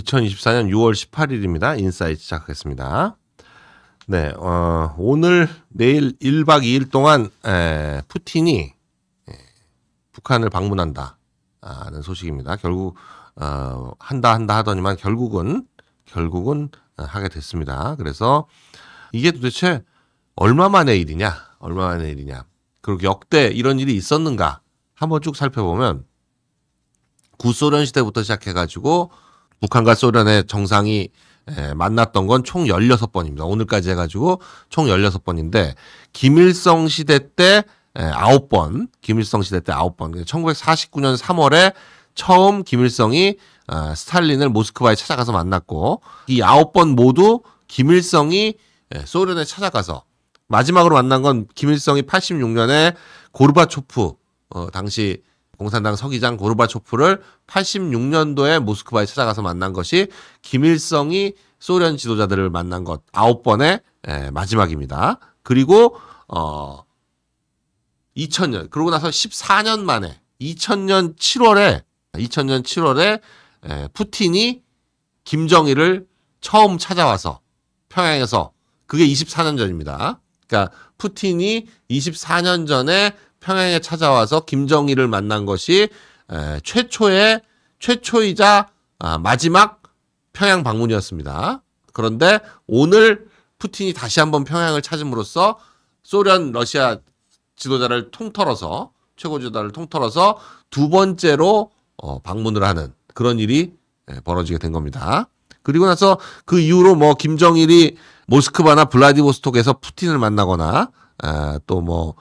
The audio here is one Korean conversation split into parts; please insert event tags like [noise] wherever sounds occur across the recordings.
2024년 6월 18일입니다. 인사이트 시작하겠습니다. 네, 어, 오늘 내일 1박 2일 동안 에, 푸틴이 에, 예, 북한을 방문한다는 아, 소식입니다. 결국 어, 한다 한다 하더니만 결국은 결국은 어, 하게 됐습니다. 그래서 이게 도대체 얼마 만의 일이냐, 얼마 만의 일이냐, 그리고 역대 이런 일이 있었는가 한번 쭉 살펴보면 구소련 시대부터 시작해가지고 북한과 소련의 정상이 만났던 건 총 16번입니다. 오늘까지 해가지고 총 16번인데, 김일성 시대 때 예, 9번, 김일성 시대 때 9번, 1949년 3월에 처음 김일성이 어, 스탈린을 모스크바에 찾아가서 만났고, 이 9번 모두 김일성이 소련에 찾아가서 마지막으로 만난 건 김일성이 86년에 고르바초프, 어, 당시 공산당 서기장 고르바초프를 86년도에 모스크바에 찾아가서 만난 것이 김일성이 소련 지도자들을 만난 것 아홉 번의 예, 마지막입니다. 그리고 어 2000년 그러고 나서 14년 만에 2000년 7월에 2000년 7월에 예, 푸틴이 김정일을 처음 찾아와서 평양에서 그게 24년 전입니다. 그러니까 푸틴이 24년 전에 평양에 찾아와서 김정일을 만난 것이 최초의 최초이자 아, 마지막 평양 방문이었습니다. 그런데 오늘 푸틴이 다시 한번 평양을 찾음으로써 소련 러시아 지도자를 통틀어서 최고 지도자를 통틀어서 두 번째로 어, 방문을 하는 그런 일이 벌어지게 된 겁니다. 그리고 나서 그 이후로 뭐 김정일이 모스크바나 블라디보스톡에서 푸틴을 만나거나 또뭐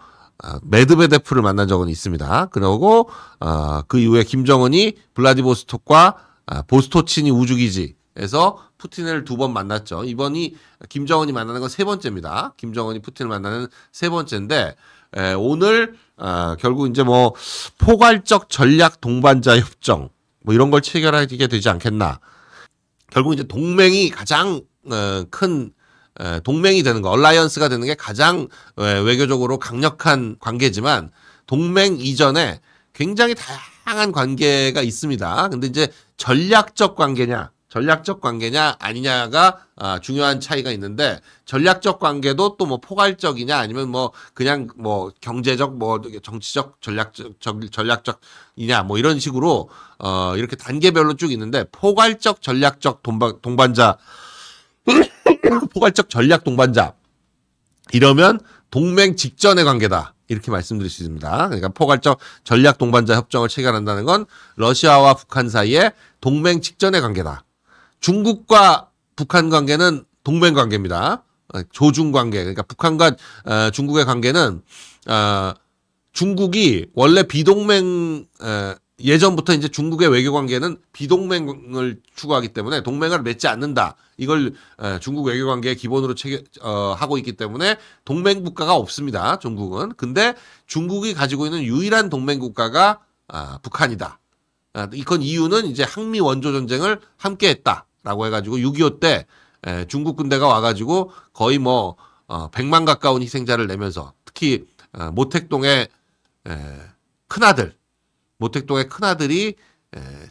메드베데프를 아, 만난 적은 있습니다. 그러고 어, 그 이후에 김정은이 블라디보스톡과 어, 아, 보스토친이 우주기지에서 푸틴을 두 번 만났죠. 이번이 김정은이 만나는 건 세 번째입니다. 김정은이 푸틴을 만나는 세 번째인데 에, 오늘 어, 결국 이제 뭐 포괄적 전략 동반자 협정 뭐 이런 걸 체결하게 되지 않겠나. 결국 이제 동맹이 가장 어, 큰 동맹이 되는 거, 얼라이언스가 되는 게 가장 외교적으로 강력한 관계지만 동맹 이전에 굉장히 다양한 관계가 있습니다. 근데 이제 전략적 관계냐, 전략적 관계냐 아니냐가 아, 중요한 차이가 있는데 전략적 관계도 또 뭐 포괄적이냐 아니면 뭐 그냥 뭐 경제적 뭐 정치적 전략적 전략적이냐 뭐 이런 식으로 어 이렇게 단계별로 쭉 있는데 포괄적 전략적 동반, 동반자 [laughs] 포괄적 전략 동반자. 이러면 동맹 직전의 관계다. 이렇게 말씀드릴 수 있습니다. 그러니까 포괄적 전략 동반자 협정을 체결한다는 건 러시아와 북한 사이의 동맹 직전의 관계다. 중국과 북한 관계는 동맹 관계입니다. 어, 조중 관계. 그러니까 북한과 어, 중국의 관계는 어, 중국이 원래 비동맹 어, 예전부터 이제 중국의 외교 관계는 비동맹을 추구하기 때문에 동맹을 맺지 않는다. 이걸 중국 외교 관계의 기본으로 체계, 어, 하고 있기 때문에 동맹 국가가 없습니다. 중국은. 근데 중국이 가지고 있는 유일한 동맹 국가가 아, 북한이다. 아, 이건 이유는 이제 항미 원조 전쟁을 함께 했다라고 해가지고 6.25 때 중국 군대가 와가지고 거의 뭐 어, 100만 가까운 희생자를 내면서 특히 어, 모택동의 큰아들 모택동의 큰아들이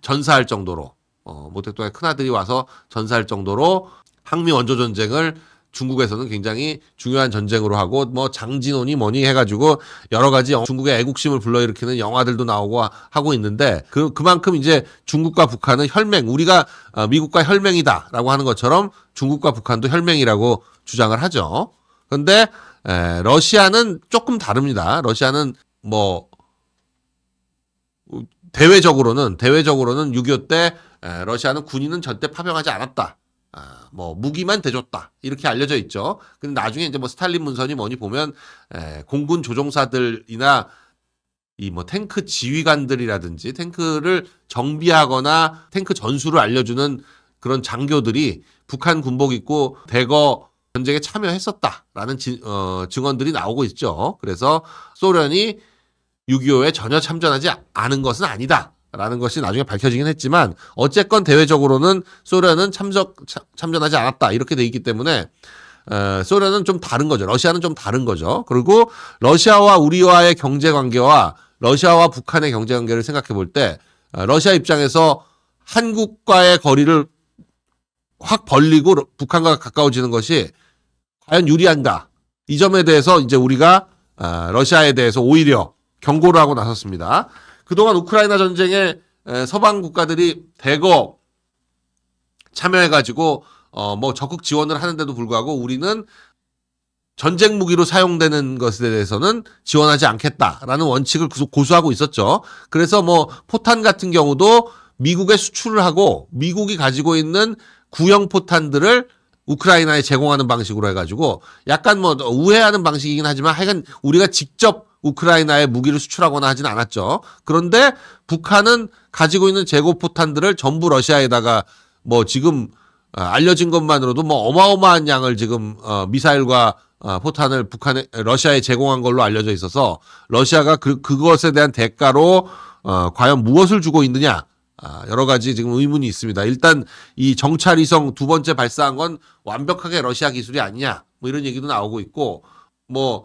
전사할 정도로 어, 모택동의 큰아들이 와서 전사할 정도로 항미 원조 전쟁을 중국에서는 굉장히 중요한 전쟁으로 하고 뭐 장진원이 뭐니 해가지고 여러 가지 중국의 애국심을 불러일으키는 영화들도 나오고 하고 있는데 그 그만큼 이제 중국과 북한은 혈맹 우리가 어, 미국과 혈맹이다라고 하는 것처럼 중국과 북한도 혈맹이라고 주장을 하죠. 그런데 러시아는 조금 다릅니다. 러시아는 뭐 어, 대외적으로는 대외적으로는 6.25 때 러시아는 군인은 절대 파병하지 않았다. 아, 뭐 무기만 대줬다 이렇게 알려져 있죠. 근데 나중에 이제 뭐 스탈린 문서니 뭐니 보면 공군 조종사들이나 이 뭐 탱크 지휘관들이라든지 탱크를 정비하거나 탱크 전술을 알려주는 그런 장교들이 북한 군복 입고 대거 전쟁에 참여했었다라는 지, 어, 증언들이 나오고 있죠. 그래서 소련이 6.25에 전혀 참전하지 않은 것은 아니다. 라는 것이 나중에 밝혀지긴 했지만 어쨌건 대외적으로는 소련은 참석 참, 전하지 않았다 이렇게 돼 있기 때문에 에, 어, 소련은 좀 다른 거죠. 러시아는 좀 다른 거죠. 그리고 러시아와 우리와의 경제 관계와 러시아와 북한의 경제 관계를 생각해 볼때 어, 러시아 입장에서 한국과의 거리를 확 벌리고 북한과 가까워지는 것이 과연 유리한가 이 점에 대해서 이제 우리가 어, 러시아에 대해서 오히려 경고를 하고 나섰습니다. 그동안 우크라이나 전쟁에 서방 국가들이 대거 참여해가지고 어뭐 적극 지원을 하는데도 불구하고 우리는 전쟁 무기로 사용되는 것에 대해서는 지원하지 않겠다라는 원칙을 계속 고수하고 있었죠. 그래서 뭐 포탄 같은 경우도 미국에 수출을 하고 미국이 가지고 있는 구형 포탄들을 우크라이나에 제공하는 방식으로 해가지고 약간 뭐 우회하는 방식이긴 하지만 하여간 우리가 직접 우크라이나에 무기를 수출하거나 하진 않았죠. 그런데 북한은 가지고 있는 재고 포탄들을 전부 러시아에다가 뭐 지금 어, 알려진 것만으로도 뭐 어마어마한 양을 지금 어 미사일과 어 포탄을 북한에 러시아에 제공한 걸로 알려져 있어서 러시아가 그 그것에 대한 대가로 어 과연 무엇을 주고 있느냐 아, 여러 가지 지금 의문이 있습니다. 일단 이 정찰위성 두 번째 발사한 건 완벽하게 러시아 기술이 아니냐 뭐 이런 얘기도 나오고 있고 뭐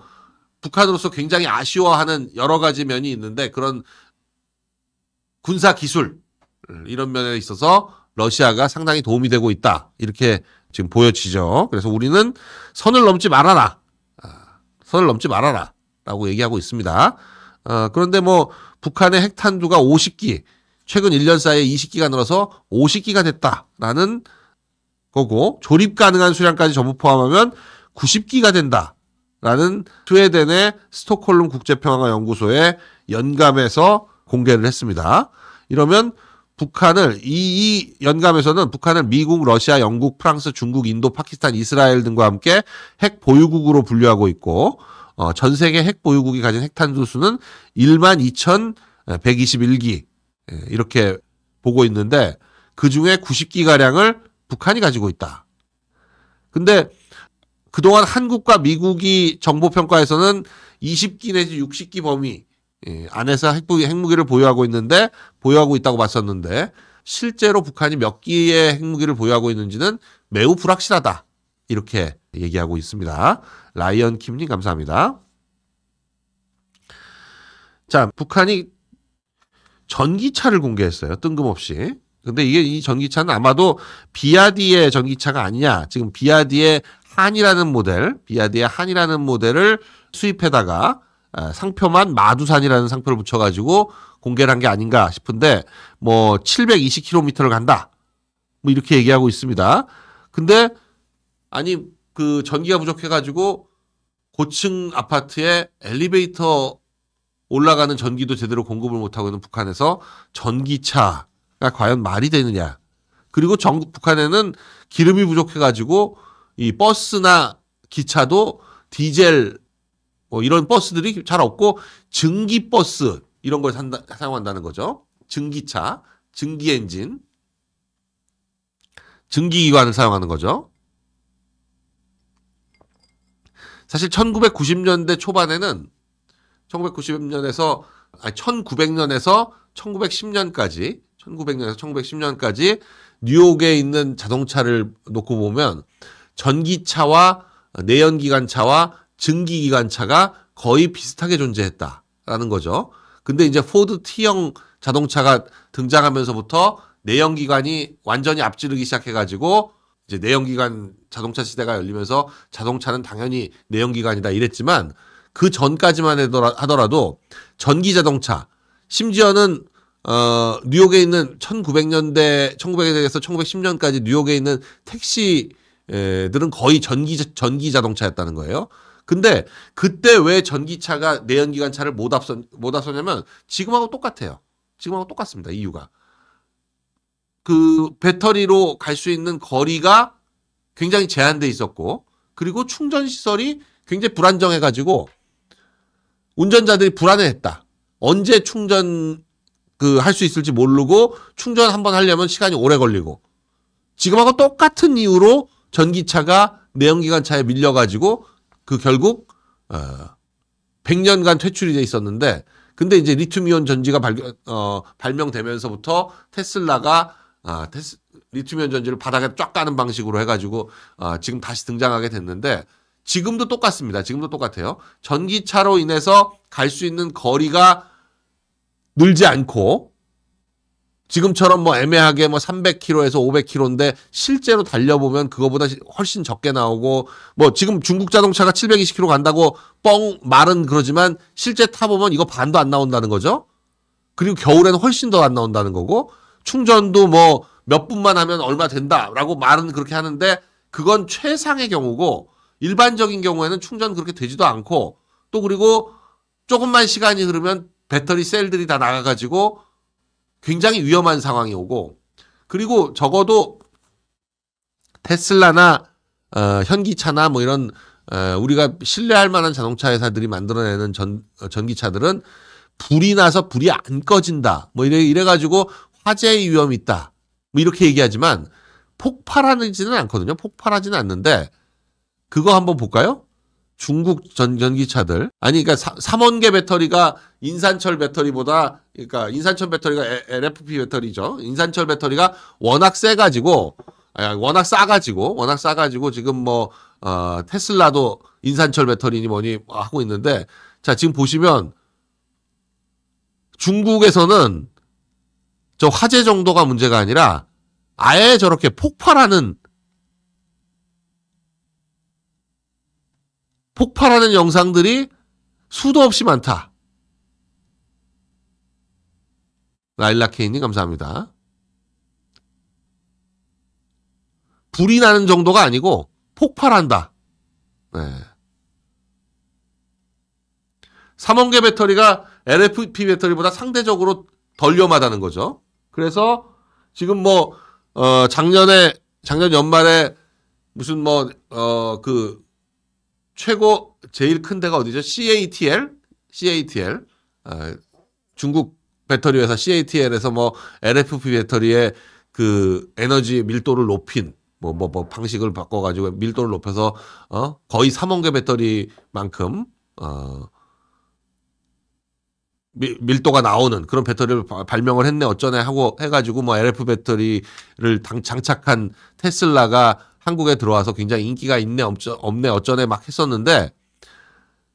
북한으로서 굉장히 아쉬워하는 여러 가지 면이 있는데 그런 군사 기술 이런 면에 있어서 러시아가 상당히 도움이 되고 있다 이렇게 지금 보여지죠. 그래서 우리는 선을 넘지 말아라, 아, 선을 넘지 말아라라고 얘기하고 있습니다. 아, 그런데 뭐 북한의 핵탄두가 50기 최근 1년 사이에 20기가 늘어서 50기가 됐다라는 거고 조립 가능한 수량까지 전부 포함하면 90기가 된다. 라는 스웨덴의 스톡홀름 국제평화연구소의 연감에서 공개를 했습니다. 이러면 북한을 이, 이 연감에서는 북한을 미국, 러시아, 영국, 프랑스, 중국, 인도, 파키스탄, 이스라엘 등과 함께 핵 보유국으로 분류하고 있고 어, 전 세계 핵 보유국이 가진 핵탄두 수는 1 2,121기 예, 이렇게 보고 있는데 그 중에 90기 가량을 북한이 가지고 있다. 근데 그동안 한국과 미국이 정보평가에서는 20기 내지 60기 범위 예, 안에서 핵무기, 핵무기를 보유하고 있는데 보유하고 있다고 봤었는데 실제로 북한이 몇 기의 핵무기를 보유하고 있는지는 매우 불확실하다. 이렇게 얘기하고 있습니다. 라이언 킴님 감사합니다. 자, 북한이 전기차를 공개했어요. 뜬금없이. 근데 이게 이 전기차는 아마도 비아디의 전기차가 아니냐. 지금 비아디의 한이라는 모델, 비아디의 한이라는 모델을 수입해다가 아, 상표만 마두산이라는 상표를 붙여가지고 공개를 한 게 아닌가 싶은데 뭐 720km를 간다. 뭐 이렇게 얘기하고 있습니다. 근데 아니 그 전기가 부족해가지고 고층 아파트에 엘리베이터 올라가는 전기도 제대로 공급을 못하고 있는 북한에서 전기차가 과연 말이 되느냐. 그리고 정, 북한에는 기름이 부족해가지고 이 버스나 기차도 디젤 뭐 이런 버스들이 잘 없고 증기 버스 이런 걸 산다, 사용한다는 거죠. 증기차, 증기 엔진, 증기 기관을 사용하는 거죠. 사실 1990년대 초반에는 1990년에서 아니 1900년에서 1910년까지 1900년에서 1910년까지 뉴욕에 있는 자동차를 놓고 보면 전기차와 내연기관차와 증기기관차가 거의 비슷하게 존재했다라는 거죠. 근데 이제 포드 T형 자동차가 등장하면서부터 내연기관이 완전히 앞지르기 시작해가지고 이제 내연기관 자동차 시대가 열리면서 자동차는 당연히 내연기관이다 이랬지만 그 전까지만 하더라도 전기 자동차 심지어는 어 뉴욕에 있는 1900년대 1900년대에서 1910년까지 뉴욕에 있는 택시 들은 거의 전기 전기 자동차였다는 거예요. 근데 그때 왜 전기차가 내연기관 차를 못 앞선 못 앞서냐면 지금하고 똑같아요. 지금하고 똑같습니다. 이유가 그 배터리로 갈 수 있는 거리가 굉장히 제한돼 있었고 그리고 충전 시설이 굉장히 불안정해 가지고 운전자들이 불안해했다. 언제 충전 그 할 수 있을지 모르고 충전 한 번 하려면 시간이 오래 걸리고 지금하고 똑같은 이유로 전기차가 내연기관차에 밀려가지고 그 결국 어, 100년간 퇴출이 돼 있었는데 근데 이제 리튬이온 전지가 발견, 어, 발명되면서부터 테슬라가 어, 테스, 리튬이온 전지를 바닥에 쫙 까는 방식으로 해가지고 어, 지금 다시 등장하게 됐는데 지금도 똑같습니다. 지금도 똑같아요. 전기차로 인해서 갈 수 있는 거리가 늘지 않고 지금처럼 뭐 애매하게 뭐 300km에서 500km인데 실제로 달려보면 그거보다 훨씬 적게 나오고 뭐 지금 중국 자동차가 720km 간다고 뻥 말은 그러지만 실제 타보면 이거 반도 안 나온다는 거죠. 그리고 겨울에는 훨씬 더 안 나온다는 거고 충전도 뭐 몇 분만 하면 얼마 된다라고 말은 그렇게 하는데 그건 최상의 경우고 일반적인 경우에는 충전 그렇게 되지도 않고 또 그리고 조금만 시간이 흐르면 배터리 셀들이 다 나가가지고 굉장히 위험한 상황이 오고 그리고 적어도 테슬라나 어, 현기차나 뭐 이런 어, 우리가 신뢰할 만한 자동차 회사들이 만들어내는 전 어, 전기차들은 불이 나서 불이 안 꺼진다 뭐 이래 이래 가지고 화재의 위험이 있다 뭐 이렇게 얘기하지만 폭발하지는 않거든요 폭발하지는 않는데 그거 한번 볼까요? 중국 전, 전기차들 아니 그러니까 사, 삼원계 배터리가 인산철 배터리보다 그러니까 인산철 배터리가 LFP 배터리죠. 인산철 배터리가 워낙 세 가지고 아, 워낙 싸 가지고 워낙 싸 가지고 지금 뭐 어, 테슬라도 인산철 배터리니 뭐니 하고 있는데 자, 지금 보시면 중국에서는 저 화재 정도가 문제가 아니라 아예 저렇게 폭발하는 폭발하는 영상들이 수도 없이 많다. 라일라케이님 감사합니다. 불이 나는 정도가 아니고 폭발한다. 네. 삼원계 배터리가 LFP 배터리보다 상대적으로 덜 위험하다는 거죠. 그래서 지금 뭐, 어, 작년에, 작년 연말에 무슨 뭐, 어, 그, 최고 제일 큰 데가 어디죠? CATL, CATL 어, 아, 중국 배터리 회사 CATL에서 뭐 LFP 배터리의 그 에너지 밀도를 높인 뭐뭐뭐 뭐, 뭐 방식을 바꿔가지고 밀도를 높여서 어 거의 삼원계 배터리만큼 어 밀도가 나오는 그런 배터리를 발명을 했네 어쩌네 하고 해가지고 뭐 LF 배터리를 당, 장착한 테슬라가 한국에 들어와서 굉장히 인기가 있네 없죠, 없네 어쩌네 막 했었는데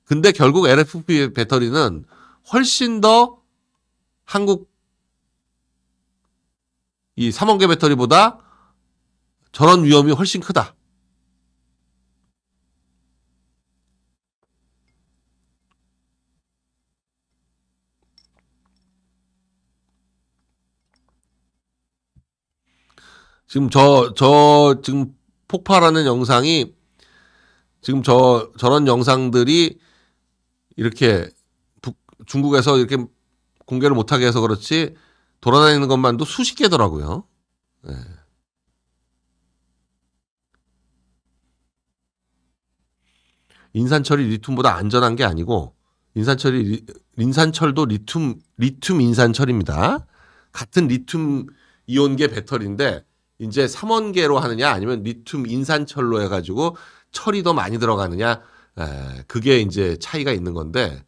근데 결국 LFP 배터리는 훨씬 더 한국 이 삼원계 배터리보다 저런 위험이 훨씬 크다. 지금 저, 저, 지금 폭발하는 영상이 지금 저 저런 영상들이 이렇게 북, 중국에서 이렇게 공개를 못하게 해서 그렇지 돌아다니는 것만도 수십 개더라고요. 네. 인산철이 리튬보다 안전한 게 아니고 인산철이 인산철도 리튬 리튬 인산철입니다. 같은 리튬 이온계 배터리인데 이제 삼원계로 하느냐 아니면 리튬 인산철로 해가지고 철이 더 많이 들어가느냐 에, 그게 이제 차이가 있는 건데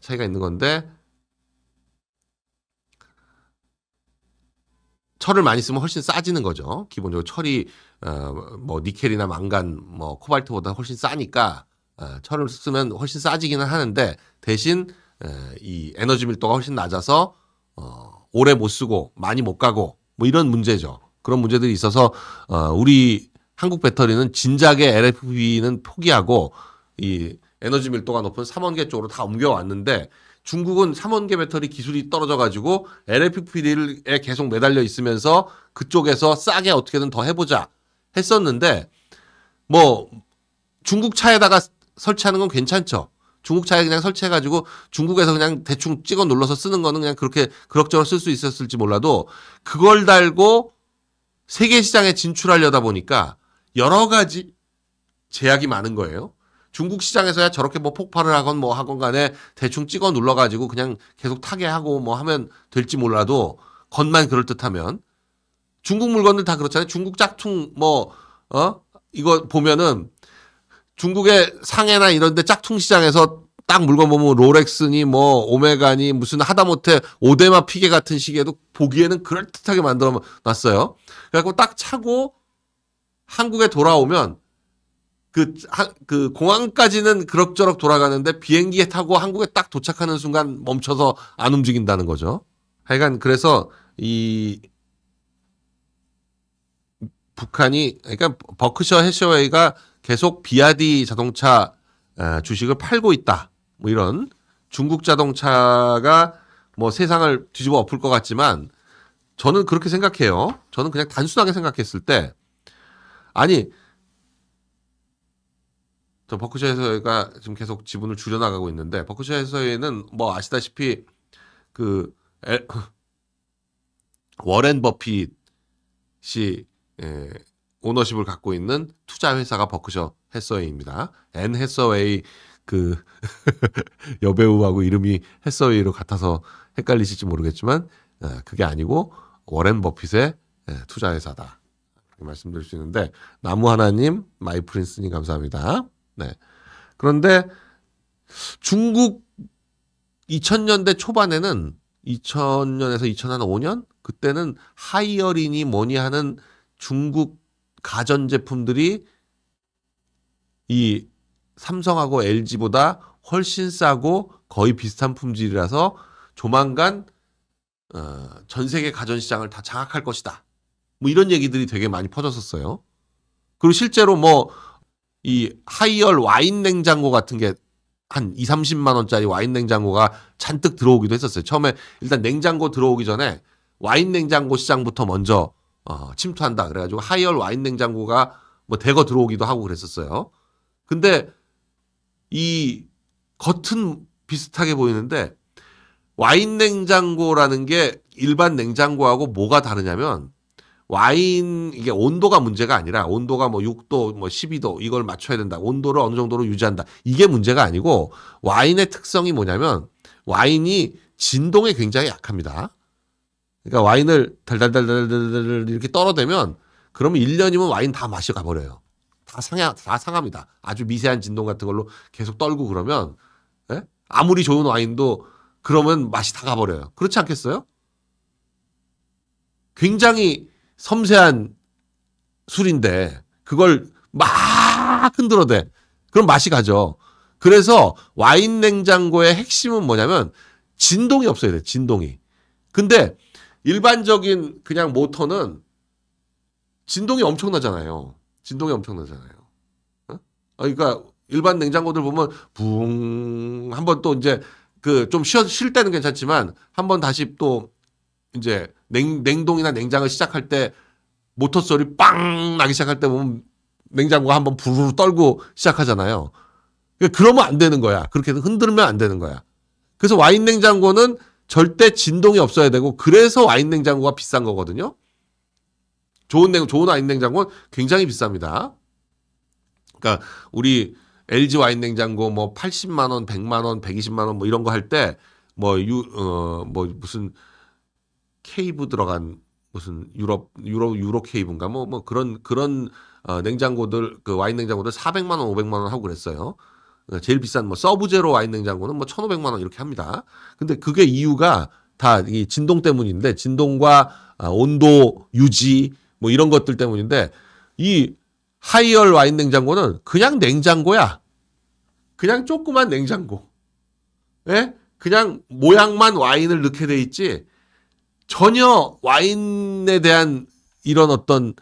차이가 있는 건데 철을 많이 쓰면 훨씬 싸지는 거죠. 기본적으로 철이 어, 뭐 니켈이나 망간 뭐 코발트보다 훨씬 싸니까 어, 철을 쓰면 훨씬 싸지기는 하는데 대신 에, 이 에너지 밀도가 훨씬 낮아서 어, 오래 못 쓰고 많이 못 가고 뭐 이런 문제죠. 그런 문제들이 있어서 어, 우리 한국 배터리는 진작에 LFP는 포기하고 이 에너지 밀도가 높은 삼원계 쪽으로 다 옮겨왔는데 중국은 삼원계 배터리 기술이 떨어져가지고 LFP에 계속 매달려 있으면서 그쪽에서 싸게 어떻게든 더 해보자 했었는데 뭐 중국 차에다가 설치하는 건 괜찮죠. 중국 차에 그냥 설치해가지고 중국에서 그냥 대충 찍어 눌러서 쓰는 거는 그냥 그렇게 그럭저럭 쓸 수 있었을지 몰라도 그걸 달고 세계 시장에 진출하려다 보니까 여러 가지 제약이 많은 거예요. 중국 시장에서야 저렇게 뭐 폭발을 하건 뭐 하건 간에 대충 찍어 눌러가지고 그냥 계속 타게 하고 뭐 하면 될지 몰라도 겉만 그럴듯하면 중국 물건들 다 그렇잖아요. 중국 짝퉁 뭐, 어? 이거 보면은 중국의 상해나 이런 데 짝퉁 시장에서 딱 물건 보면 롤렉스니 뭐 오메가니 무슨 하다못해 오데마 피게 같은 시계도 보기에는 그럴듯하게 만들어 놨어요. 그래갖고 딱 차고 한국에 돌아오면 그, 하, 그 공항까지는 그럭저럭 돌아가는데 비행기에 타고 한국에 딱 도착하는 순간 멈춰서 안 움직인다는 거죠. 하여간 그래서 이 북한이 그러니까 버크셔 해셔웨이가 계속 비아디 자동차 주식을 팔고 있다. 뭐 이런 중국 자동차가 뭐 세상을 뒤집어 엎을 것 같지만 저는 그렇게 생각해요. 저는 그냥 단순하게 생각했을 때 아니 저 버크셔에서가 지금 계속 지분을 줄여나가고 있는데 버크셔에서는 뭐 아시다시피 그 엘, [laughs] 워렌 버핏이 예, 오너십을 갖고 있는 투자 회사가 버크셔 해서웨이입니다. 앤 해서웨이 그 [laughs] 여배우하고 이름이 햇서이로 같아서 헷갈리실지 모르겠지만 아, 그게 아니고 워렌 버핏의 예, 투자 회사다. 말씀드릴 수 있는데 나무 하나님 마이 프린스님 감사합니다. 네. 그런데 중국 2000년대 초반에는 2000년에서 2005년 그때는 하이어린이 뭐니 하는 중국 가전 제품들이 이 삼성하고 LG보다 훨씬 싸고 거의 비슷한 품질이라서 조만간 어, 전 세계 가전 시장을 다 장악할 것이다. 뭐 이런 얘기들이 되게 많이 퍼졌었어요. 그리고 실제로 뭐 이 하이얼 와인 냉장고 같은 게 한 2, 30만 원짜리 와인 냉장고가 잔뜩 들어오기도 했었어요. 처음에 일단 냉장고 들어오기 전에 와인 냉장고 시장부터 먼저 어, 침투한다 그래 가지고 하이얼 와인 냉장고가 뭐 대거 들어오기도 하고 그랬었어요. 근데 이 겉은 비슷하게 보이는데 와인 냉장고라는 게 일반 냉장고하고 뭐가 다르냐면 와인 이게 온도가 문제가 아니라 온도가 뭐 6도 뭐 12도 이걸 맞춰야 된다. 온도를 어느 정도로 유지한다. 이게 문제가 아니고 와인의 특성이 뭐냐면 와인이 진동에 굉장히 약합니다. 그러니까 와인을 달달달달달 이렇게 떨어대면 그러면 1년이면 와인 다 마셔 가버려요. 다 상해 다 상합니다. 아주 미세한 진동 같은 걸로 계속 떨고 그러면 예? 아무리 좋은 와인도 그러면 맛이 다 가버려요. 그렇지 않겠어요? 굉장히 섬세한 술인데 그걸 막 흔들어대. 그럼 맛이 가죠. 그래서 와인 냉장고의 핵심은 뭐냐면 진동이 없어야 돼. 진동이. 근데 일반적인 그냥 모터는 진동이 엄청나잖아요. 진동이 엄청나잖아요. 어? 어? 그러니까 일반 냉장고들 보면 붕 한번 또 이제 그 좀 쉬어 쉴 때는 괜찮지만 한번 다시 또 이제 냉, 냉동이나 냉장을 시작할 때 모터 소리 빵 나기 시작할 때 보면 냉장고가 한번 부르르 떨고 시작하잖아요. 그러니까 그러면 안 되는 거야. 그렇게 흔들면 안 되는 거야. 그래서 와인 냉장고는 절대 진동이 없어야 되고 그래서 와인 냉장고가 비싼 거거든요. 좋은 냉 좋은 와인 냉장고는 굉장히 비쌉니다. 그러니까 우리 LG 와인 냉장고 뭐 80만 원, 100만 원, 120만 원 뭐 이런 거 할 때 뭐유어뭐 어, 뭐 무슨 케이브 들어간 무슨 유럽 유럽 유로 케이브인가 뭐뭐 뭐 그런 그런 어 냉장고들 그 와인 냉장고들 400만 원, 500만 원 하고 그랬어요. 그러니까 제일 비싼 뭐 서브제로 와인 냉장고는 뭐 1,500만 원 이렇게 합니다. 근데 그게 이유가 다 이 진동 때문인데 진동과 아, 온도 유지 뭐 이런 것들 때문인데 이 하이얼 와인 냉장고는 그냥 냉장고야. 그냥 조그만 냉장고. 예? 그냥 모양만 와인을 넣게 돼 있지 전혀 와인에 대한 이런 어떤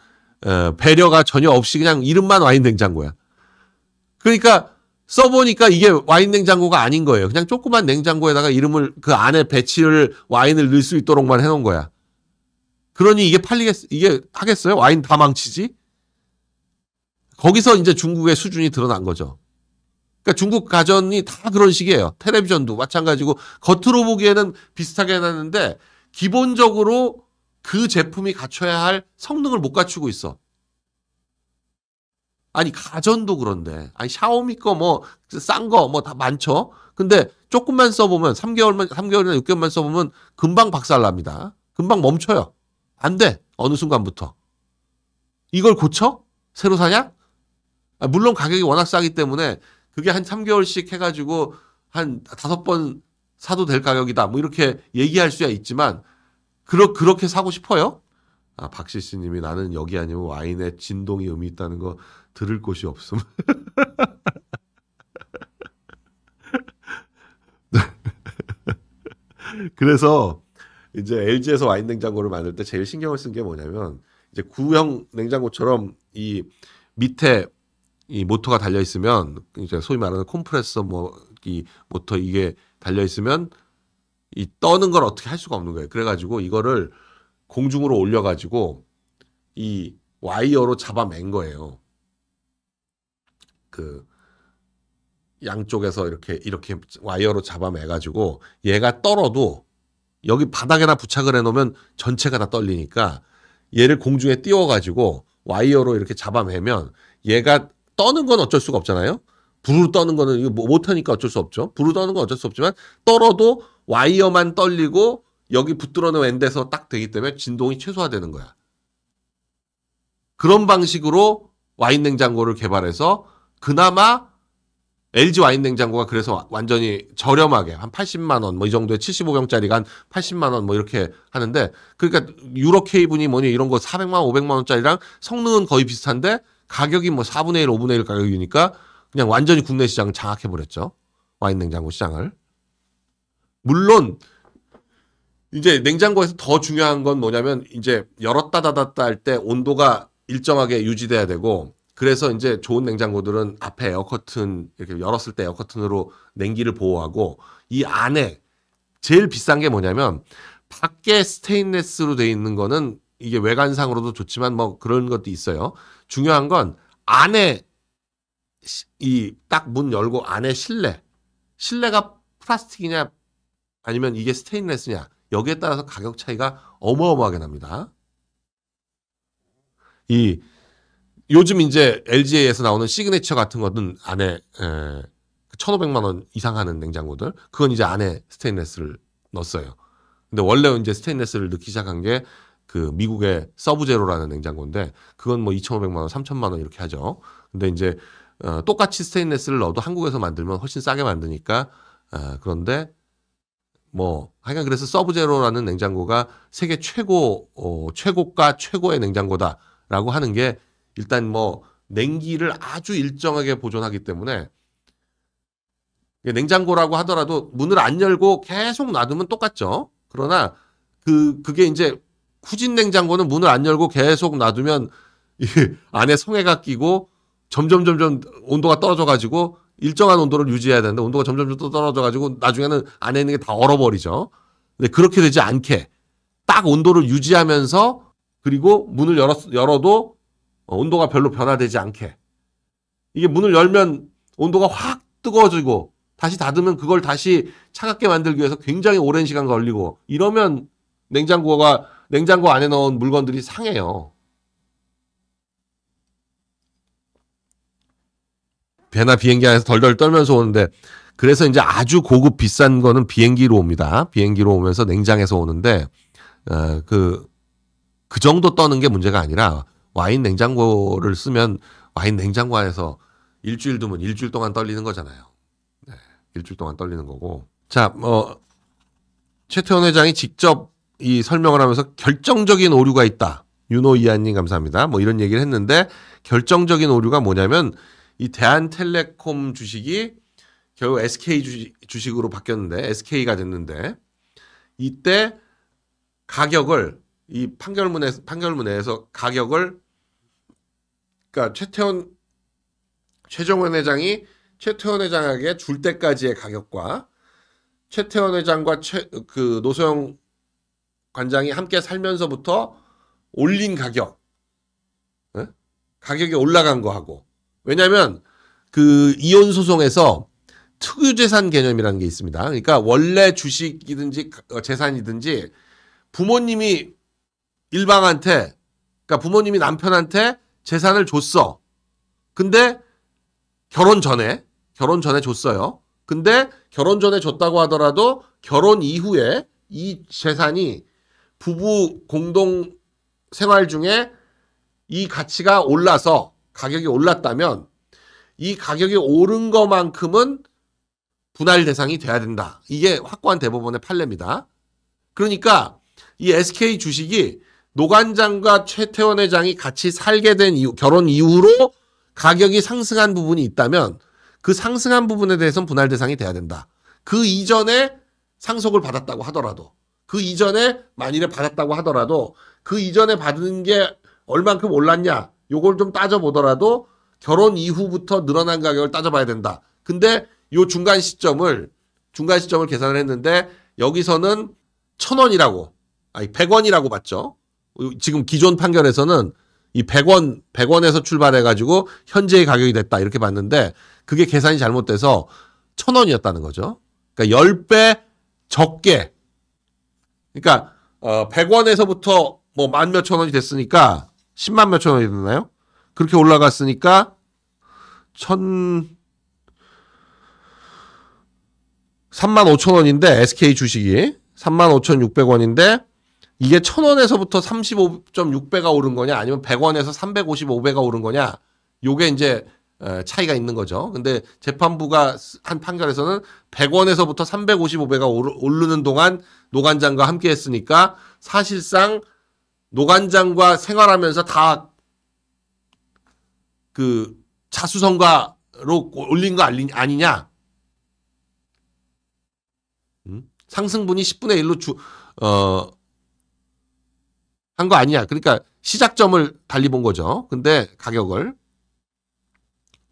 어, 배려가 전혀 없이 그냥 이름만 와인 냉장고야. 그러니까 써보니까 이게 와인 냉장고가 아닌 거예요. 그냥 조그만 냉장고에다가 이름을 그 안에 배치를 와인을 넣을 수 있도록만 해놓은 거야. 그러니 이게 팔리겠, 이게 하겠어요? 와인 다 망치지? 거기서 이제 중국의 수준이 드러난 거죠. 그러니까 중국 가전이 다 그런 식이에요. 텔레비전도 마찬가지고 겉으로 보기에는 비슷하게 해놨는데 기본적으로 그 제품이 갖춰야 할 성능을 못 갖추고 있어. 아니 가전도 그런데 아니 샤오미 거 뭐 싼 거 뭐 다 많죠. 근데 조금만 써보면 3개월만 3개월이나 6개월만 써보면 금방 박살납니다. 금방 멈춰요. 안 돼. 어느 순간부터. 이걸 고쳐? 새로 사냐? 아, 물론 가격이 워낙 싸기 때문에 그게 한 3개월씩 해가지고 한 다섯 번 사도 될 가격이다. 뭐 이렇게 얘기할 수야 있지만 그러, 그렇게 사고 싶어요? 아, 박시씨 님이 나는 여기 아니면 와인에 진동이 의미 있다는 거 들을 곳이 없음. [laughs] 네. [laughs] 그래서 이제 LG에서 와인 냉장고를 만들 때 제일 신경을 쓴 게 뭐냐면 이제 구형 냉장고처럼 이 밑에 이 모터가 달려 있으면 이제 소위 말하는 콤프레서 뭐이 모터 이게 달려 있으면 이 떠는 걸 어떻게 할 수가 없는 거예요. 그래가지고 이거를 공중으로 올려가지고 이 와이어로 잡아맨 거예요. 그 양쪽에서 이렇게 이렇게 와이어로 잡아매가지고 얘가 떨어도 여기 바닥에다 부착을 해놓으면 전체가 다 떨리니까 얘를 공중에 띄워가지고 와이어로 이렇게 잡아매면 얘가 떠는 건 어쩔 수가 없잖아요. 부르르 떠는 거는 이거 뭐, 못하니까 어쩔 수 없죠. 부르르 떠는 건 어쩔 수 없지만 떨어도 와이어만 떨리고 여기 붙들어 놓은 엔드에서 딱 되기 때문에 진동이 최소화되는 거야. 그런 방식으로 와인 냉장고를 개발해서 그나마 LG 와인 냉장고가 그래서 완전히 저렴하게 한 80만 원 뭐 이 정도에 75병짜리가 한 80만 원 뭐 이렇게 하는데 그러니까 유럽 케이분이 뭐니 이런 거 400만 원, 500만 원짜리랑 성능은 거의 비슷한데 가격이 뭐 4분의 1, 5분의 1 가격이니까 그냥 완전히 국내 시장을 장악해 버렸죠. 와인 냉장고 시장을. 물론 이제 냉장고에서 더 중요한 건 뭐냐면 이제 열었다 닫았다 할 때 온도가 일정하게 유지돼야 되고 그래서 이제 좋은 냉장고들은 앞에 에어커튼 이렇게 열었을 때 에어커튼으로 냉기를 보호하고 이 안에 제일 비싼 게 뭐냐면 밖에 스테인레스로 돼 있는 거는 이게 외관상으로도 좋지만 뭐 그런 것도 있어요. 중요한 건 안에 이 딱 문 열고 안에 실내 실내가 플라스틱이냐 아니면 이게 스테인레스냐 여기에 따라서 가격 차이가 어마어마하게 납니다. 이 요즘 이제 LG에서 나오는 시그네처 같은 거는 안에 에, 1,500만 원 이상 하는 냉장고들 그건 이제 안에 스테인레스를 넣었어요. 근데 원래 이제 스테인레스를 넣기 시작한 게 그 미국의 서브제로라는 냉장고인데 그건 뭐 2,500만 원, 3,000만 원 이렇게 하죠. 근데 이제 어, 똑같이 스테인레스를 넣어도 한국에서 만들면 훨씬 싸게 만드니까 어, 그런데 뭐 하여간 그래서 서브제로라는 냉장고가 세계 최고 어, 최고가 최고의 냉장고다라고 하는 게 일단 뭐 냉기를 아주 일정하게 보존하기 때문에 냉장고라고 하더라도 문을 안 열고 계속 놔두면 똑같죠. 그러나 그 그게 이제 후진 냉장고는 문을 안 열고 계속 놔두면 [laughs] 안에 성에가 끼고 점점 점점 온도가 떨어져 가지고 일정한 온도를 유지해야 되는데 온도가 점점 점 떨어져 가지고 나중에는 안에 있는 게 다 얼어버리죠. 근데 그렇게 되지 않게 딱 온도를 유지하면서 그리고 문을 열어 열어도 어, 온도가 별로 변화되지 않게. 이게 문을 열면 온도가 확 뜨거워지고 다시 닫으면 그걸 다시 차갑게 만들기 위해서 굉장히 오랜 시간 걸리고 이러면 냉장고가 냉장고 안에 넣은 물건들이 상해요. 배나 비행기 안에서 덜덜 떨면서 오는데 그래서 이제 아주 고급 비싼 거는 비행기로 옵니다. 비행기로 오면서 냉장에서 오는데 어, 그그 그 정도 떠는 게 문제가 아니라 와인 냉장고를 쓰면 와인 냉장고 안에서 일주일 두면 일주일 동안 떨리는 거잖아요. 네, 일주일 동안 떨리는 거고. 자, 뭐 최태원 회장이 직접 이 설명을 하면서 결정적인 오류가 있다. 윤호 이한님 감사합니다. 뭐 이런 얘기를 했는데 결정적인 오류가 뭐냐면 이 대한텔레콤 주식이 결국 SK 주식, 으로 바뀌었는데 SK가 됐는데 이때 가격을 이 판결문에 판결문에서 가격을 그러니까 최태원 최정원 회장이 최태원 회장에게 줄 때까지의 가격과 최태원 회장과 최, 그 노소영 관장이 함께 살면서부터 올린 가격, 네? 가격이 올라간 거하고 왜냐하면 그 이혼 소송에서 특유재산 개념이라는 게 있습니다. 그러니까 원래 주식이든지 어, 재산이든지 부모님이 일방한테, 그러니까 부모님이 남편한테 재산을 줬어. 근데 결혼 전에 결혼 전에 줬어요. 근데 결혼 전에 줬다고 하더라도 결혼 이후에 이 재산이 부부 공동 생활 중에 이 가치가 올라서 가격이 올랐다면 이 가격이 오른 것만큼은 분할 대상이 돼야 된다. 이게 확고한 대법원의 판례입니다. 그러니까 이 SK 주식이 노관장과 최태원 회장이 같이 살게 된 이후, 결혼 이후로 가격이 상승한 부분이 있다면 그 상승한 부분에 대해서는 분할 대상이 돼야 된다. 그 이전에 상속을 받았다고 하더라도 그 이전에 만일에 받았다고 하더라도 그 이전에 받은 게 얼만큼 올랐냐 요걸 좀 따져보더라도 결혼 이후부터 늘어난 가격을 따져봐야 된다. 근데 요 중간 시점을 중간 시점을 계산을 했는데 여기서는 천 원이라고 아니 백 원이라고 봤죠. 지금 기존 판결에서는 이 100원, 100원에서 출발해가지고 현재의 가격이 됐다. 이렇게 봤는데 그게 계산이 잘못돼서 1000원이었다는 거죠. 그러니까 10배 적게. 그러니까, 어, 100원에서부터 뭐 만 몇 천 원이 됐으니까 10만 몇천 원이 됐나요? 그렇게 올라갔으니까 1000, 3만 5천 원인데 SK 주식이 3만 5천 6백 원인데 이게 천원에서부터 35.6배가 오른 거냐 아니면 100원에서 355배가 오른 거냐 요게 이제 차이가 있는 거죠. 근데 재판부가 한 판결에서는 100원에서부터 355배가 오르는 동안 노관장과 함께 했으니까 사실상 노관장과 생활하면서 다 그 자수성가로 올린 거 아니냐? 음? 상승분이 10분의 1로 주, 어, 한거 아니야. 그러니까 시작점을 달리 본 거죠. 근데 가격을.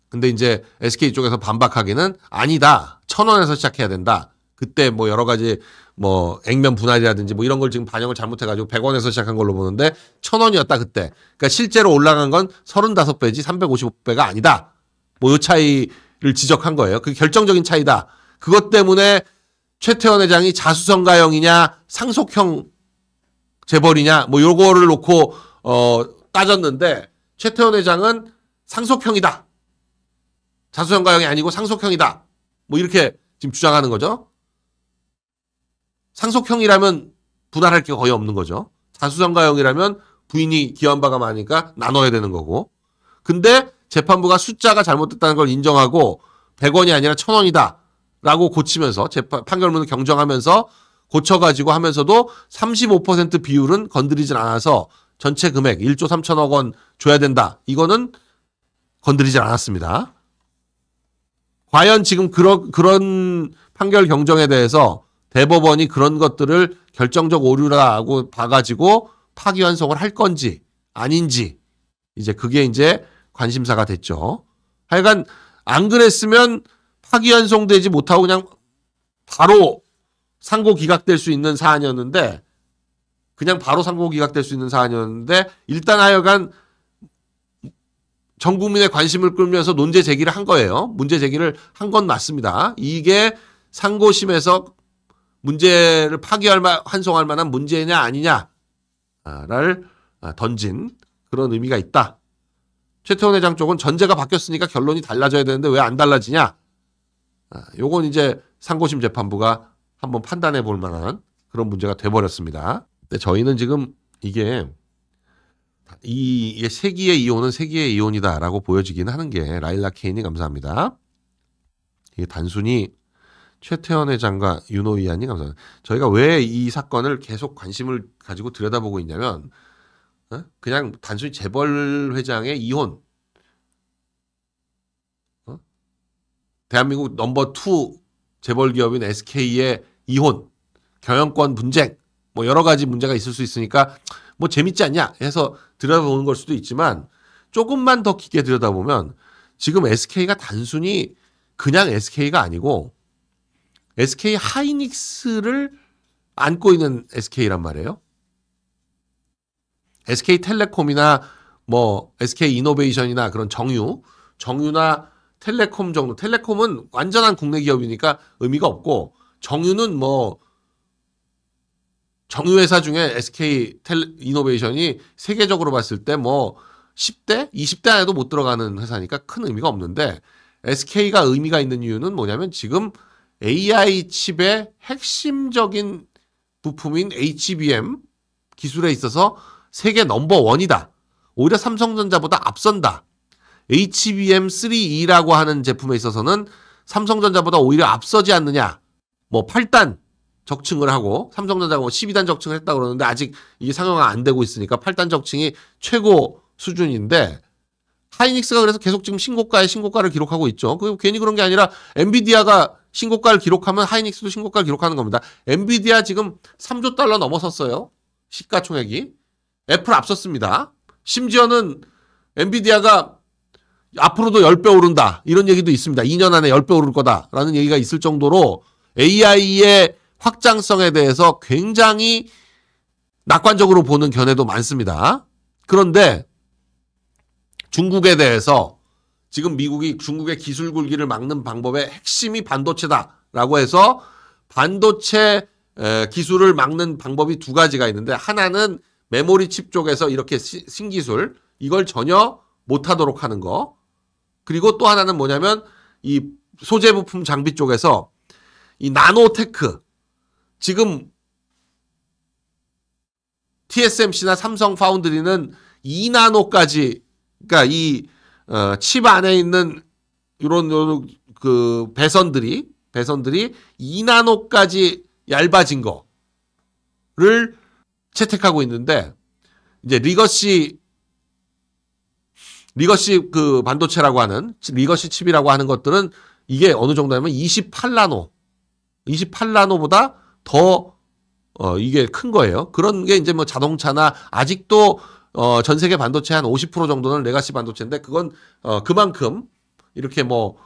근데 이제 SK 쪽에서 반박하기는 아니다. 천 원에서 시작해야 된다. 그때 뭐 여러 가지 뭐 액면 분할이라든지 뭐 이런 걸 지금 반영을 잘못해가지고 백원에서 시작한 걸로 보는데 천원이었다 그때. 그러니까 실제로 올라간 건 35배지 355배가 아니다. 뭐 요 차이를 지적한 거예요. 그 결정적인 차이다. 그것 때문에 최태원 회장이 자수성가형이냐 상속형 재벌이냐 뭐 요거를 놓고 어, 따졌는데 최태원 회장은 상속형이다. 자수형가형이 아니고 상속형이다. 뭐 이렇게 지금 주장하는 거죠. 상속형이라면 분할할 게 거의 없는 거죠. 자수형가형이라면 부인이 기여한 바가 많으니까 나눠야 되는 거고. 근데 재판부가 숫자가 잘못됐다는 걸 인정하고 100원이 아니라 1000원이다. 라고 고치면서 재판, 판결문을 경정하면서 고쳐가지고 하면서도 35% 비율은 건드리진 않아서 전체 금액 1조 3천억 원 줘야 된다. 이거는 건드리진 않았습니다. 과연 지금 그러, 그런 판결 경정에 대해서 대법원이 그런 것들을 결정적 오류라고 봐가지고 파기환송을 할 건지 아닌지 이제 그게 이제 관심사가 됐죠. 하여간 안 그랬으면 파기환송되지 못하고 그냥 바로 상고 기각될 수 있는 사안이었는데 그냥 바로 상고 기각될 수 있는 사안이었는데 일단 하여간 전 국민의 관심을 끌면서 논제 제기를 한 거예요. 문제 제기를 한 건 맞습니다. 이게 상고심에서 문제를 파기할 만, 환송할 만한 문제냐 아니냐를 아, 아, 던진 그런 의미가 있다. 최태원 회장 쪽은 전제가 바뀌었으니까 결론이 달라져야 되는데 왜 안 달라지냐? 아, 요건 이제 상고심 재판부가 한번 판단해 볼 만한 그런 문제가 돼버렸습니다. 근데 저희는 지금 이게 이 세기의 이온은 세기의 이온이다라고 보여지긴 하는 게 라일라 케인이 감사합니다. 이게 단순히 최태원 회장과 윤호 의안이 감사합니다. 저희가 왜 이 사건을 계속 관심을 가지고 들여다보고 있냐면 어? 그냥 단순히 재벌 회장의 이혼 어? 대한민국 넘버 투 재벌 기업인 SK의 이혼, 경영권 분쟁, 뭐 여러 가지 문제가 있을 수 있으니까 뭐 재밌지 않냐 해서 들여다보는 걸 수도 있지만 조금만 더 깊게 들여다보면 지금 SK가 단순히 그냥 SK가 아니고 SK 하이닉스를 안고 있는 SK란 말이에요. SK 텔레콤이나 뭐 SK 이노베이션이나 그런 정유, 정유나 텔레콤 정도. 텔레콤은 완전한 국내 기업이니까 의미가 없고 정유는 뭐 정유 회사 중에 SK 텔 이노베이션이 세계적으로 봤을 때 뭐 10대, 20대 안에도 못 들어가는 회사니까 큰 의미가 없는데 SK가 의미가 있는 이유는 뭐냐면 지금 AI 칩의 핵심적인 부품인 HBM 기술에 있어서 세계 넘버 원이다. 오히려 삼성전자보다 앞선다. HBM3E라고 하는 제품에 있어서는 삼성전자보다 오히려 앞서지 않느냐. 뭐 8단 적층을 하고 삼성전자가 뭐 12단 적층을 했다 그러는데 아직 이게 상용화 안 되고 있으니까 8단 적층이 최고 수준인데 하이닉스가 그래서 계속 지금 신고가에 신고가를 기록하고 있죠. 그 괜히 그런 게 아니라 엔비디아가 신고가를 기록하면 하이닉스도 신고가를 기록하는 겁니다. 엔비디아 지금 3조 달러 넘어섰어요. 시가총액이. 애플 앞섰습니다. 심지어는 엔비디아가 앞으로도 10배 오른다. 이런 얘기도 있습니다. 2년 안에 10배 오를 거다라는 얘기가 있을 정도로 AI의 확장성에 대해서 굉장히 낙관적으로 보는 견해도 많습니다. 그런데 중국에 대해서 지금 미국이 중국의 기술 굴기를 막는 방법의 핵심이 반도체다라고 해서 반도체 기술을 막는 방법이 두 가지가 있는데 하나는 메모리 칩 쪽에서 이렇게 신기술 이걸 전혀 못하도록 하는 거 그리고 또 하나는 뭐냐면 이 소재 부품 장비 쪽에서 이 나노테크 지금 TSMC나 삼성 파운드리는 2나노까지 그러니까 이칩 어, 안에 있는 이런 요런 그 배선들이 배선들이 2나노까지 얇아진 거를 채택하고 있는데 이제 리거시 리거시 그 반도체라고 하는 리거시 칩이라고 하는 것들은 이게 어느 정도냐면 28나노 28나노보다 더 어, 이게 큰 거예요. 그런 게 이제 뭐 자동차나 아직도 어, 전 세계 반도체 한 50% 정도는 레가시 반도체인데 그건 어, 그만큼 이렇게 뭐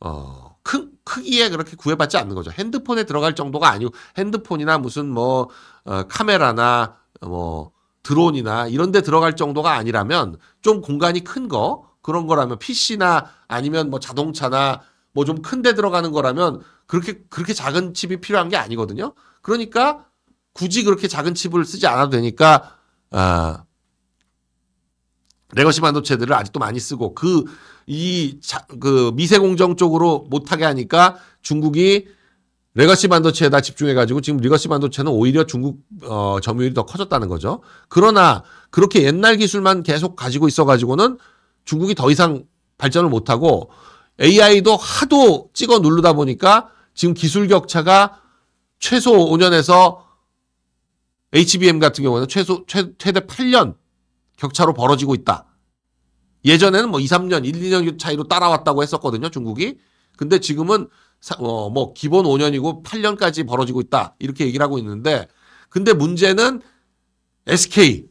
어, 큰 크기에 그렇게 구애받지 않는 거죠. 핸드폰에 들어갈 정도가 아니고 핸드폰이나 무슨 뭐 어, 카메라나 뭐 드론이나 이런 데 들어갈 정도가 아니라면 좀 공간이 큰 거 그런 거라면 PC나 아니면 뭐 자동차나 뭐 좀 큰 데 들어가는 거라면 그렇게 그렇게 작은 칩이 필요한 게 아니거든요. 그러니까 굳이 그렇게 작은 칩을 쓰지 않아도 되니까 아 레거시 반도체들을 아직도 많이 쓰고 그 이그 그 미세 공정 쪽으로 못하게 하니까 중국이 레거시 반도체에다 집중해가지고 지금 레거시 반도체는 오히려 중국 어, 점유율이 더 커졌다는 거죠. 그러나 그렇게 옛날 기술만 계속 가지고 있어가지고는 중국이 더 이상 발전을 못하고 AI도 하도 찍어 누르다 보니까 지금 기술 격차가 최소 5년에서 HBM 같은 경우는 최소 최, 최대 8년 격차로 벌어지고 있다. 예전에는 뭐 2, 3년, 1, 2년 차이로 따라왔다고 했었거든요, 중국이. 근데 지금은 어, 뭐 기본 5년이고 8년까지 벌어지고 있다. 이렇게 얘기를 하고 있는데 근데 문제는 SK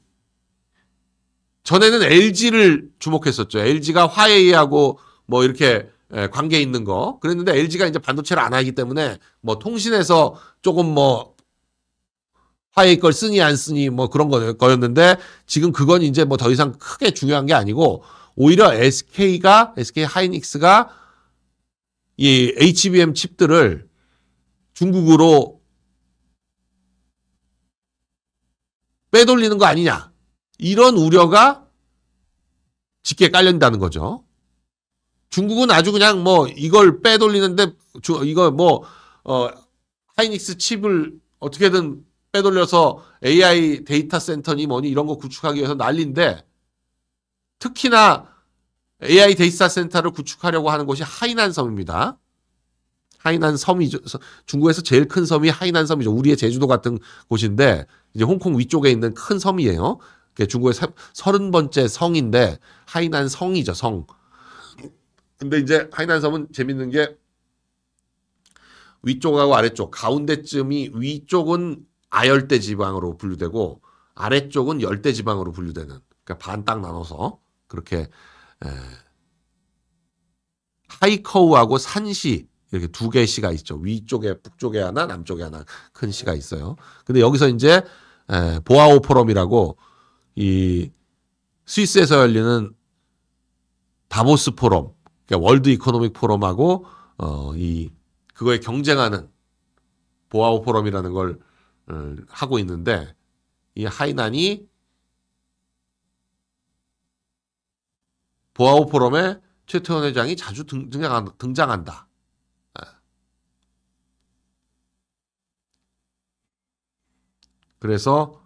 전에는 LG를 주목했었죠. LG가 화웨이하고 뭐 이렇게 예, 관계 있는 거 그랬는데 LG가 이제 반도체를 안 하기 때문에 뭐 통신에서 조금 뭐 화웨이 걸 쓰니 안 쓰니 뭐 그런 거였는데 지금 그건 이제 뭐 더 이상 크게 중요한 게 아니고 오히려 SK가 SK 하이닉스가 이 HBM 칩들을 중국으로 빼돌리는 거 아니냐 이런 우려가 짙게 깔린다는 거죠. 중국은 아주 그냥 뭐 이걸 빼돌리는데 주, 이거 뭐 어, 하이닉스 칩을 어떻게든 빼돌려서 AI 데이터 센터니 뭐니 이런 거 구축하기 위해서 난리인데 특히나 AI 데이터 센터를 구축하려고 하는 곳이 하이난 섬입니다. 하이난 섬이죠. 중국에서 제일 큰 섬이 하이난 섬이죠. 우리의 제주도 같은 곳인데 이제 홍콩 위쪽에 있는 큰 섬이에요. 중국의 3 0 번째 성인데 하이난 성이죠. 성. 근데 이제 하이난 섬은 재밌는 게 위쪽하고 아래쪽 가운데쯤이 위쪽은 아열대 지방으로 분류되고 아래쪽은 열대 지방으로 분류되는 그러니까 반딱 나눠서 그렇게 에, 하이커우하고 산시 이렇게 두 개의 시가 있죠. 위쪽에 북쪽에 하나, 남쪽에 하나 큰 시가 있어요. 근데 여기서 이제 에, 보아오 포럼이라고 이 스위스에서 열리는 다보스 포럼 그러니까 월드 이코노믹 포럼하고 어, 이 그거에 경쟁하는 보아오 포럼이라는 걸 어, 하고 있는데 이 하이난이 보아오 포럼에 최태원 회장이 자주 등, 등장, 등장한다. 예. 그래서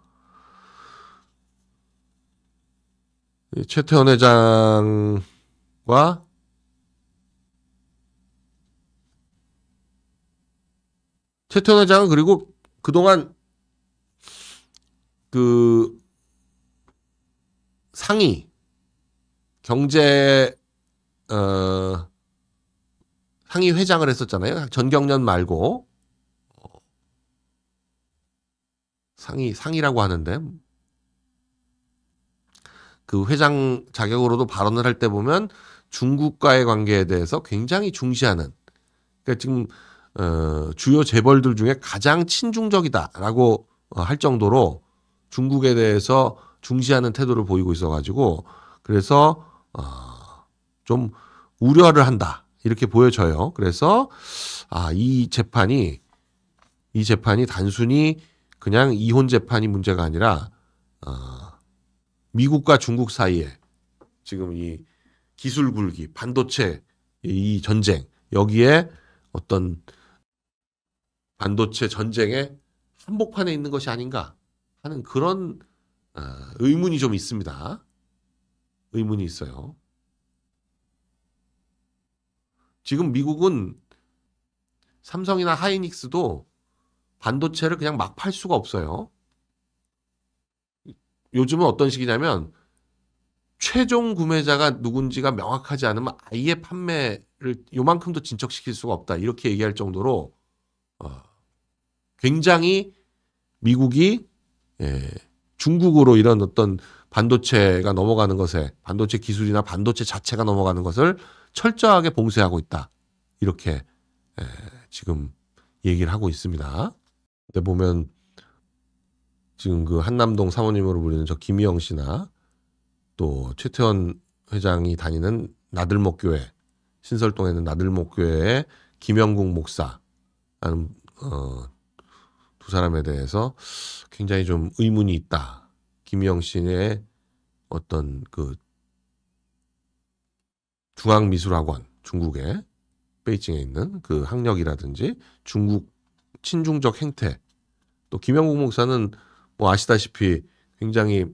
최태원 회장과 최태원 회장은 그리고 그동안 그 상위 경제 어 상위 회장을 했었잖아요. 전경련 말고 상위 상이라고 하는데 그 회장 자격으로도 발언을 할 때 보면 중국과의 관계에 대해서 굉장히 중시하는 그러니까 지금 어, 주요 재벌들 중에 가장 친중적이다라고 어, 할 정도로 중국에 대해서 중시하는 태도를 보이고 있어가지고 그래서 어, 좀 우려를 한다 이렇게 보여져요. 그래서 아 이 재판이 이 재판이 단순히 그냥 이혼 재판이 문제가 아니라 어, 미국과 중국 사이에 지금 이 기술 굴기 반도체 이 전쟁 여기에 어떤 반도체 전쟁의 한복판에 있는 것이 아닌가 하는 그런 아, 의문이 좀 있습니다. 의문이 있어요. 지금 미국은 삼성이나 하이닉스도 반도체를 그냥 막 팔 수가 없어요. 요즘은 어떤 식이냐면 최종 구매자가 누군지가 명확하지 않으면 아예 판매를 요만큼도 진척시킬 수가 없다. 이렇게 얘기할 정도로 굉장히 미국이 예, 중국으로 이런 어떤 반도체가 넘어가는 것에 반도체 기술이나 반도체 자체가 넘어가는 것을 철저하게 봉쇄하고 있다. 이렇게 예, 지금 얘기를 하고 있습니다. 근데 보면 지금 그 한남동 사모님으로 불리는 저 김희영 씨나 또 최태원 회장이 다니는 나들목교회 신설동에 있는 나들목교회의 김영국 목사라는 어, 두 사람에 대해서 굉장히 좀 의문이 있다. 김영신의 어떤 그 중앙미술학원 중국의 베이징에 있는 그 학력이라든지 중국 친중적 행태 또 김영국 목사는 뭐 아시다시피 굉장히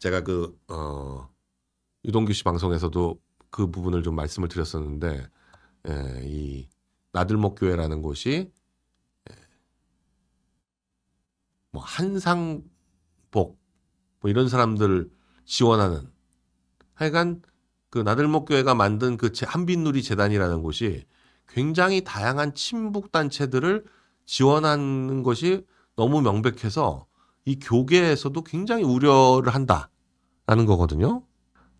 제가 그 어, 유동규 씨 방송에서도 그 부분을 좀 말씀을 드렸었는데 예, 이 나들목 교회라는 곳이 뭐 한상복 뭐 이런 사람들을 지원하는 하여간 그 나들목 교회가 만든 그 한빛누리 재단이라는 곳이 굉장히 다양한 친북 단체들을 지원하는 것이 너무 명백해서 이 교계에서도 굉장히 우려를 한다라는 거거든요.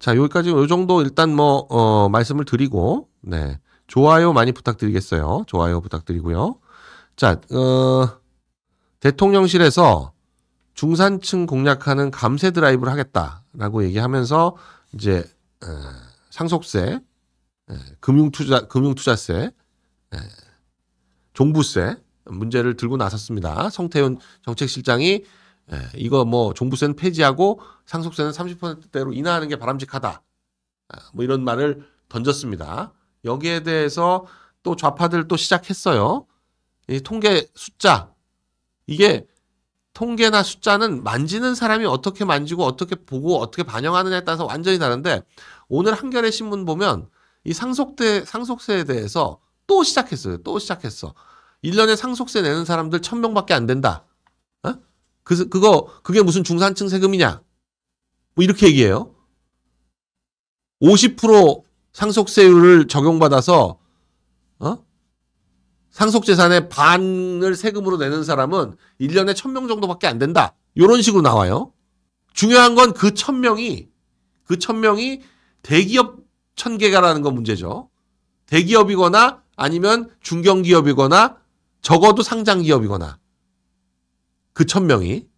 자 여기까지 요 정도 일단 뭐 어, 말씀을 드리고 네 좋아요 많이 부탁드리겠어요. 좋아요 부탁드리고요. 자 어. 대통령실에서 중산층 공략하는 감세 드라이브를 하겠다라고 얘기하면서 이제 상속세, 금융투자 금융투자세, 종부세 문제를 들고 나섰습니다. 성태현 정책실장이 이거 뭐 종부세는 폐지하고 상속세는 30%대로 인하하는 게 바람직하다. 아, 뭐 이런 말을 던졌습니다. 여기에 대해서 또 좌파들 또 시작했어요. 이 통계 숫자 이게 통계나 숫자는 만지는 사람이 어떻게 만지고 어떻게 보고 어떻게 반영하느냐에 따라서 완전히 다른데 오늘 한겨레 신문 보면 이 상속세 상속세에 대해서 또 시작했어요. 또 시작했어. 1년에 상속세 내는 사람들 1000명밖에 안 된다. 어? 그 그거 그게 무슨 중산층 세금이냐? 뭐 이렇게 얘기해요. 50% 상속세율을 적용받아서 어? 상속재산의 반을 세금으로 내는 사람은 1년에 1000명 정도밖에 안 된다. 요런 식으로 나와요. 중요한 건 그 1000명이 그 1000명이 그 대기업 1000개가라는 건 문제죠. 대기업이거나 아니면 중견기업이거나 적어도 상장기업이거나 그 1000명이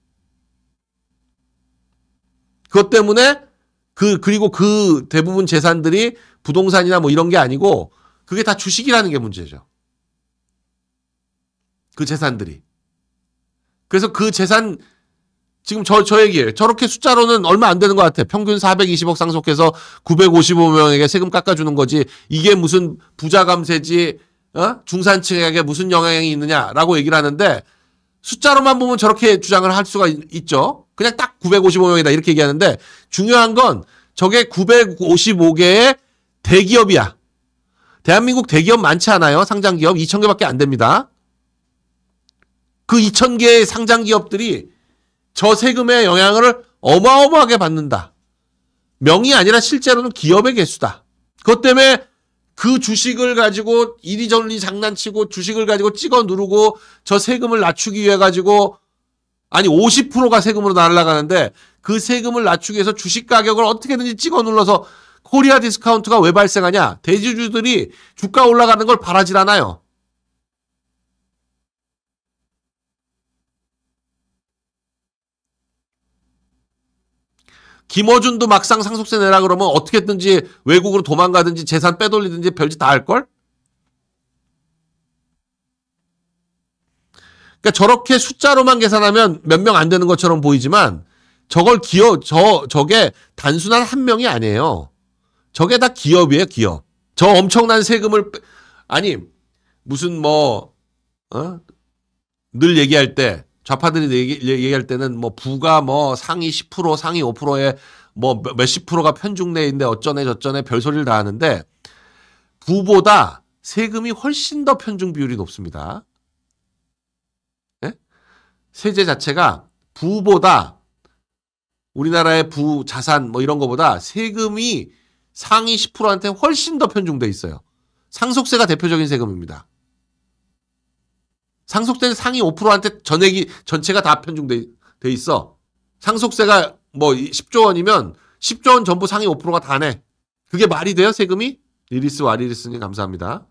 그것 때문에 그 그리고 그 대부분 재산들이 부동산이나 뭐 이런 게 아니고 그게 다 주식이라는 게 문제죠. 그 재산들이. 그래서 그 재산 지금 저, 저 얘기예요. 저렇게 숫자로는 얼마 안 되는 것 같아. 평균 420억 상속해서 955명에게 세금 깎아주는 거지. 이게 무슨 부자 감세지, 어? 중산층에게 무슨 영향이 있느냐라고 얘기를 하는데 숫자로만 보면 저렇게 주장을 할 수가 있, 죠 그냥 딱 955명이다. 이렇게 얘기하는데 중요한 건 저게 955개의 대기업이야. 대한민국 대기업 많지 않아요. 상장기업 2,000개밖에 안 됩니다. 그 2천 개의 상장 기업들이 저 세금의 영향을 어마어마하게 받는다. 명이 아니라 실제로는 기업의 개수다. 그것 때문에 그 주식을 가지고 이리저리 장난치고 주식을 가지고 찍어 누르고 저 세금을 낮추기 위해 가지고 아니 50%가 세금으로 날아가는데 그 세금을 낮추기 위해서 주식 가격을 어떻게든지 찍어 눌러서 코리아 디스카운트가 왜 발생하냐? 대주주들이 주가 올라가는 걸 바라질 않아요. 김어준도 막상 상속세 내라 그러면 어떻게든지 외국으로 도망가든지 재산 빼돌리든지 별짓 다 할걸? 그러니까 저렇게 숫자로만 계산하면 몇 명 안 되는 것처럼 보이지만 저걸 기업, 저, 저게 단순한 한 명이 아니에요. 저게 다 기업이에요, 기업. 저 엄청난 세금을, 빼... 아니, 무슨 뭐, 어? 늘 얘기할 때 좌파들이 얘기, 얘기할 때는 뭐 부가 뭐 상위 10% 상위 5%에 뭐 몇십 프로가 편중내인데 어쩌네 저쩌네 별소리를 다 하는데 부보다 세금이 훨씬 더 편중 비율이 높습니다. 예? 세제 자체가 부보다 우리나라의 부 자산 뭐 이런 거보다 세금이 상위 10%한테 훨씬 더 편중돼 있어요. 상속세가 대표적인 세금입니다. 상속세 상위 5%한테 전액이 전체가 다 편중돼 돼 있어. 상속세가 뭐 10조 원이면 10조 원 전부 상위 5%가 다 내. 그게 말이 돼요, 세금이? 리리스 와리리스님 감사합니다.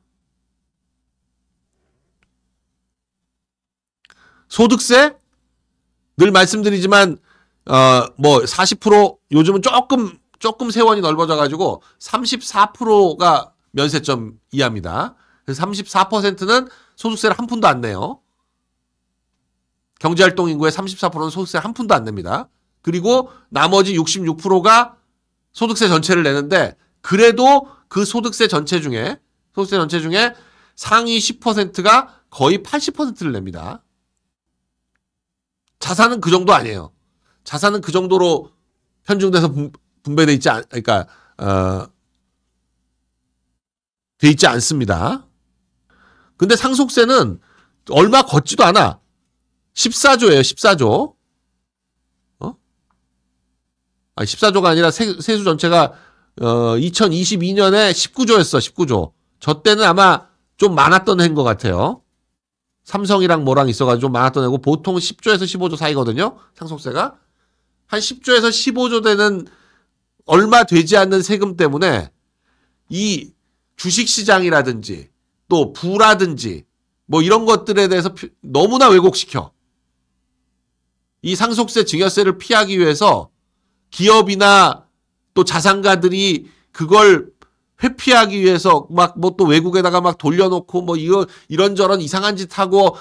소득세? 늘 말씀드리지만 어 뭐 40% 요즘은 조금 조금 세원이 넓어져 가지고 34%가 면세점 이하입니다. 34%는 소득세를 한 푼도 안 내요. 경제활동 인구의 34%는 소득세 한 푼도 안 냅니다. 그리고 나머지 66%가 소득세 전체를 내는데 그래도 그 소득세 전체 중에 소득세 전체 중에 상위 10%가 거의 80%를 냅니다. 자산은 그 정도 아니에요. 자산은 그 정도로 편중돼서 분배돼 있지 않, 그러니까 어, 돼 있지 않습니다. 근데 상속세는 얼마 걷지도 않아. 14조예요, 14조. 어? 아, 14조가 아니라 세, 세수 전체가 어, 2022년에 19조였어, 19조. 저 때는 아마 좀 많았던 해인 것 같아요. 삼성이랑 뭐랑 있어가지고 좀 많았던 해고 보통 10조에서 15조 사이거든요. 상속세가. 한 10조에서 15조 되는 얼마 되지 않는 세금 때문에 이 주식시장이라든지 또 부라든지 뭐 이런 것들에 대해서 너무나 왜곡시켜. 이 상속세 증여세를 피하기 위해서 기업이나 또 자산가들이 그걸 회피하기 위해서 막 뭐 또 외국에다가 막 돌려놓고 뭐 이거 이런저런 이상한 짓 하고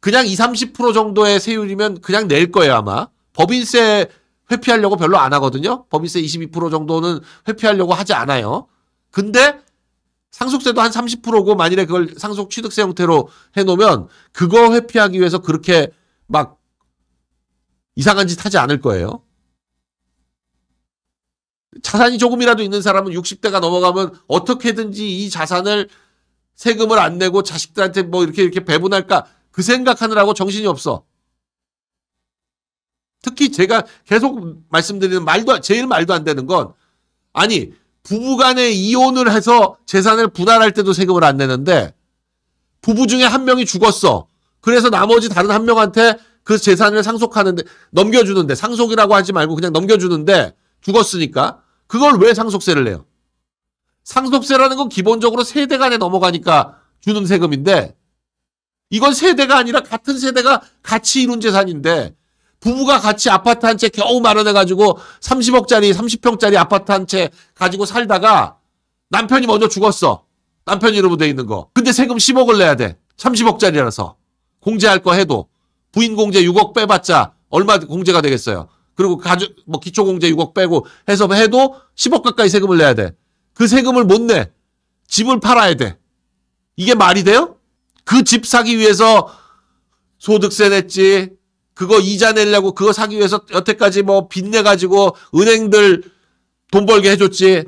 그냥 2, 0 30% 정도의 세율이면 그냥 낼 거예요, 아마. 법인세 회피하려고 별로 안 하거든요. 법인세 22% 정도는 회피하려고 하지 않아요. 근데 상속세도 한 30%고 만일에 그걸 상속 취득세 형태로 해놓으면 그거 회피하기 위해서 그렇게 막 이상한 짓 하지 않을 거예요. 자산이 조금이라도 있는 사람은 60대가 넘어가면 어떻게든지 이 자산을 세금을 안 내고 자식들한테 뭐 이렇게 이렇게 배분할까 그 생각하느라고 정신이 없어. 특히 제가 계속 말씀드리는 말도 제일 말도 안 되는 건 아니 부부간에 이혼을 해서 재산을 분할할 때도 세금을 안 내는데 부부 중에 한 명이 죽었어. 그래서 나머지 다른 한 명한테 그 재산을 상속하는데 넘겨주는데 상속이라고 하지 말고 그냥 넘겨주는데 죽었으니까 그걸 왜 상속세를 내요? 상속세라는 건 기본적으로 세대 간에 넘어가니까 주는 세금인데 이건 세대가 아니라 같은 세대가 같이 이룬 재산인데 부부가 같이 아파트 한 채 겨우 마련해가지고 30억짜리, 30평짜리 아파트 한 채 가지고 살다가 남편이 먼저 죽었어. 남편 이름으로 돼 있는 거. 근데 세금 10억을 내야 돼. 30억짜리라서. 공제할 거 해도. 부인 공제 6억 빼봤자 얼마 공제가 되겠어요. 그리고 가족, 뭐 기초 공제 6억 빼고 해서 해도 10억 가까이 세금을 내야 돼. 그 세금을 못 내. 집을 팔아야 돼. 이게 말이 돼요? 그 집 사기 위해서 소득세 냈지, 그거 이자 내려고 그거 사기 위해서 여태까지 뭐 빚내가지고 은행들 돈 벌게 해줬지.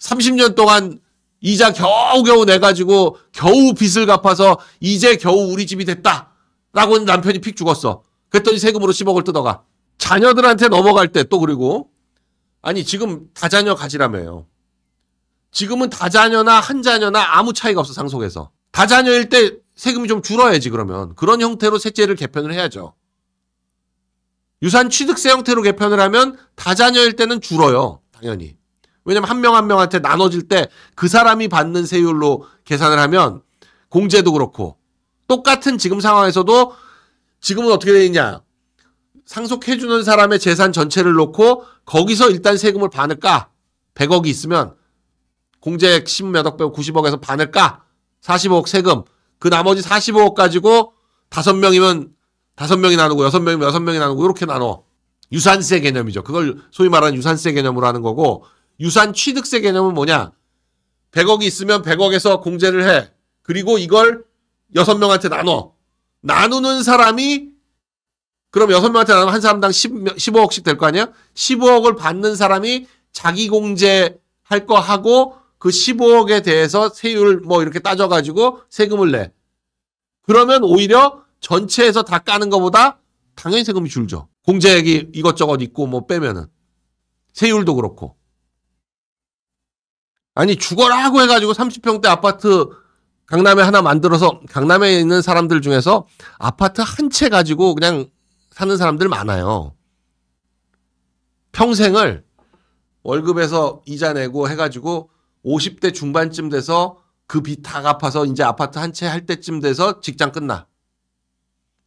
30년 동안 이자 겨우겨우 내가지고 겨우 빚을 갚아서 이제 겨우 우리 집이 됐다. 라고 남편이 픽 죽었어. 그랬더니 세금으로 10억을 뜯어가. 자녀들한테 넘어갈 때 또 그리고 아니 지금 다자녀 가지라며요. 지금은 다자녀나 한자녀나 아무 차이가 없어 상속에서. 다자녀일 때 세금이 좀 줄어야지 그러면 그런 형태로 세제를 개편을 해야죠. 유산 취득세 형태로 개편을 하면 다자녀일 때는 줄어요. 당연히. 왜냐면 한 명 한 명한테 나눠질 때 그 사람이 받는 세율로 계산을 하면 공제도 그렇고 똑같은 지금 상황에서도 지금은 어떻게 되느냐. 상속해주는 사람의 재산 전체를 놓고 거기서 일단 세금을 반을 까. 100억이 있으면 공제액 10몇억 빼고 90억에서 반을 까. 45억 세금. 그 나머지 45억 가지고 다섯 명이면 다섯 명이 나누고 여섯 명이면 여섯 명이 나누고 이렇게 나눠. 유산세 개념이죠. 그걸 소위 말하는 유산세 개념으로 하는 거고 유산 취득세 개념은 뭐냐? 100억이 있으면 100억에서 공제를 해. 그리고 이걸 여섯 명한테 나눠. 나누는 사람이 그럼 여섯 명한테 나누면 한 사람당 10, 15억씩 될 거 아니야? 15억을 받는 사람이 자기 공제 할거 하고 그 15억에 대해서 세율 뭐 이렇게 따져가지고 세금을 내. 그러면 오히려 전체에서 다 까는 것보다 당연히 세금이 줄죠. 공제액이 이것저것 있고 뭐 빼면은. 세율도 그렇고. 아니 죽어라고 해가지고 30평대 아파트 강남에 하나 만들어서 강남에 있는 사람들 중에서 아파트 한 채 가지고 그냥 사는 사람들 많아요. 평생을 월급에서 이자 내고 해가지고 50대 중반쯤 돼서 그빚다 갚아서 이제 아파트 한 채 할 때쯤 돼서 직장 끝나.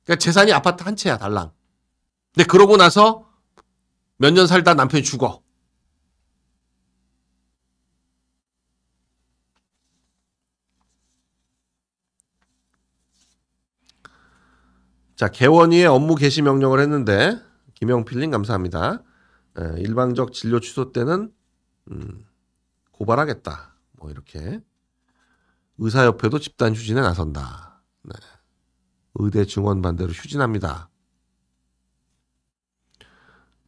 그러니까 재산이 아파트 한 채야 달랑. 근데 그러고 나서 몇 년 살다 남편이 죽어. 자, 개원이의 업무 개시 명령을 했는데 김영필님 감사합니다. 예, 일방적 진료 취소 때는 음, 고발하겠다. 뭐 이렇게 의사협회도 집단 휴진에 나선다. 네. 의대 증원 반대로 휴진합니다.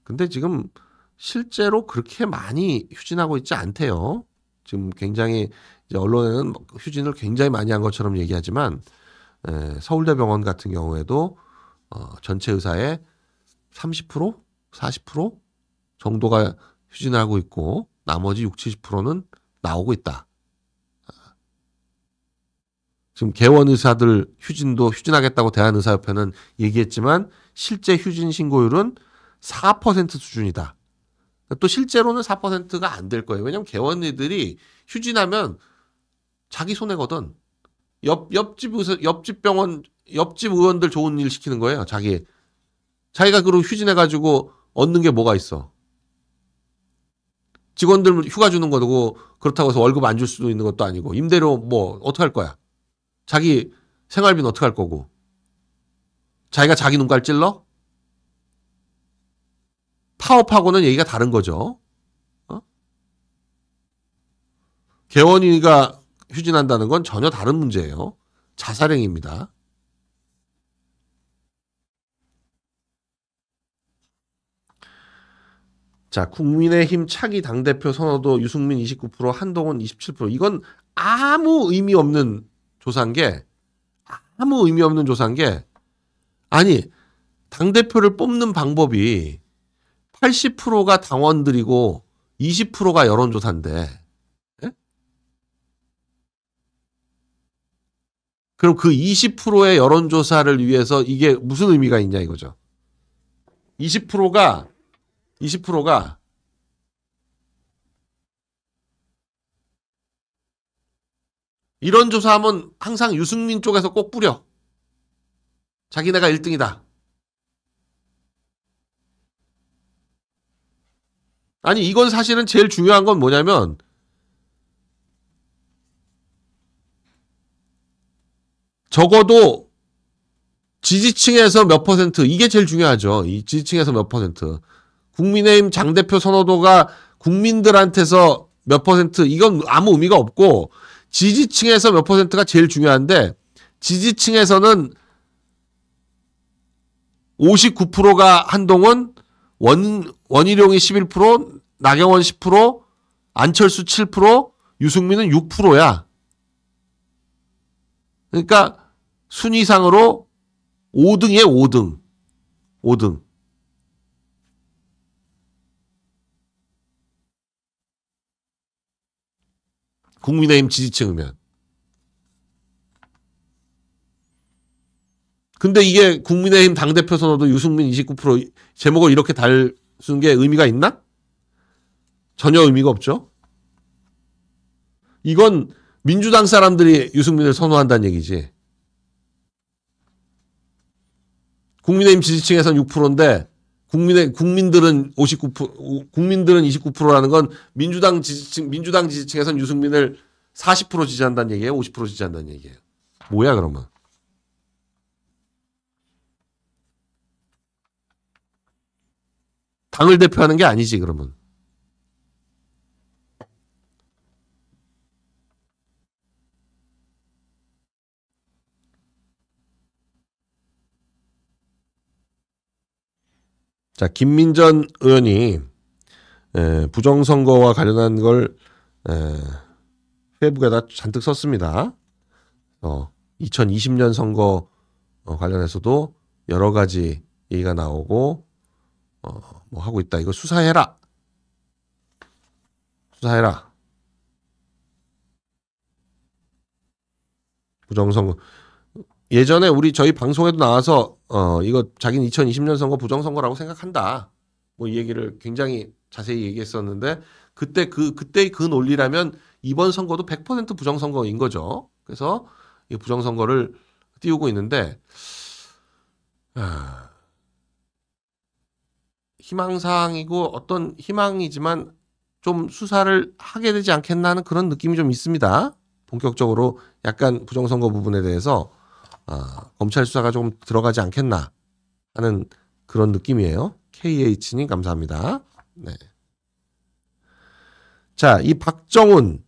근데 지금 실제로 그렇게 많이 휴진하고 있지 않대요. 지금 굉장히 이제 언론에는 뭐 휴진을 굉장히 많이 한 것처럼 얘기하지만 에, 예, 서울대병원 같은 경우에도 어, 전체 의사의 30% 40% 정도가 휴진 하고 있고 나머지 60, 70%는 나오고 있다. 지금 개원 의사들 휴진도 휴진하겠다고 대한의사협회는 얘기했지만 실제 휴진 신고율은 4% 수준이다. 그러니까 또 실제로는 4%가 안 될 거예요. 왜냐면 개원의들이 휴진하면 자기 손해거든. 옆 옆집 의사, 옆집 병원 옆집 의원들 좋은 일 시키는 거예요. 자기 자기가 그로 휴진해 가지고 얻는 게 뭐가 있어? 직원들 휴가 주는 거고 그렇다고 해서 월급 안 줄 수도 있는 것도 아니고 임대료 뭐 어떻게 할 거야? 자기 생활비는 어떻게 할 거고? 자기가 자기 눈깔 찔러? 파업하고는 얘기가 다른 거죠. 어? 개원이가 휴진한다는 건 전혀 다른 문제예요. 자살행위입니다. 자, 국민의힘 차기 당대표 선호도 유승민 29%, 한동훈 27%. 이건 아무 의미 없는 조사인 게, 아무 의미 없는 조사인 게, 아니, 당대표를 뽑는 방법이 80%가 당원들이고 20%가 여론조사인데, 예? 그럼 그 20%의 여론조사를 위해서 이게 무슨 의미가 있냐 이거죠. 20%가 20%가 이런 조사하면 항상 유승민 쪽에서 꼭 뿌려. 자기네가 1등이다. 아니, 이건 사실은 제일 중요한 건 뭐냐면, 적어도 지지층에서 몇 퍼센트, 이게 제일 중요하죠. 이 지지층에서 몇 퍼센트. 국민의힘 장대표 선호도가 국민들한테서 몇 퍼센트 이건 아무 의미가 없고 지지층에서 몇 퍼센트가 제일 중요한데 지지층에서는 59%가 한동훈, 원, 원희룡이 11%, 나경원 10%, 안철수 7%, 유승민은 6%야. 그러니까 순위상으로 5등에 5등. 5등. 국민의힘 지지층 의면. 근데 이게 국민의힘 당대표 선호도 유승민 29% 제목을 이렇게 달순 게 의미가 있나? 전혀 의미가 없죠. 이건 민주당 사람들이 유승민을 선호한다는 얘기지. 국민의힘 지지층에선 6%인데 국민의 국민들은 59% 국민들은 29%라는 건 민주당 지지층 민주당 지지층에선 유승민을 40% 지지한다는 얘기예요. 50% 지지한다는 얘기예요. 뭐야 그러면? 당을 대표하는 게 아니지 그러면. 자, 김민전 의원이 부정선거와 관련한 걸회부에다 잔뜩 썼습니다. 어, 2020년 선거 어, 관련해서도 여러 가지 얘기가 나오고 어, 뭐 하고 있다. 이거 수사해라. 수사해라. 부정선거 예전에 우리 저희 방송에도 나와서 어 이거 자기는 2020년 선거 부정 선거라고 생각한다. 뭐 이 얘기를 굉장히 자세히 얘기했었는데 그때 그 그때의 그 논리라면 이번 선거도 100% 부정 선거인 거죠. 그래서 이 부정 선거를 띄우고 있는데 아, 희망사항이고 어떤 희망이지만 좀 수사를 하게 되지 않겠나 하는 그런 느낌이 좀 있습니다. 본격적으로 약간 부정선거 부분에 대해서 아, 검찰 수사가 조금 들어가지 않겠나 하는 그런 느낌이에요. KH님 감사합니다. 네. 자, 이 박정훈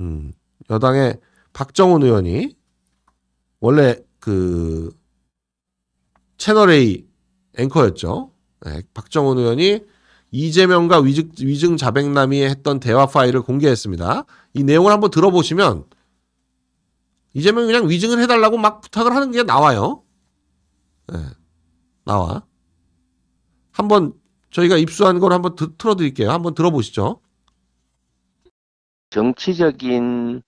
음, 여당의 박정훈 의원이 원래 그 채널 A 앵커였죠. 네, 박정훈 의원이 이재명과 위증, 위증 자백남이 했던 대화 파일을 공개했습니다. 이 내용을 한번 들어보시면 이재명이 그냥 위증을 해달라고 막 부탁을 하는 게 나와요. 네, 나와. 한번 저희가 입수한 걸 한번 드, 틀어드릴게요. 한번 들어보시죠. 정치적인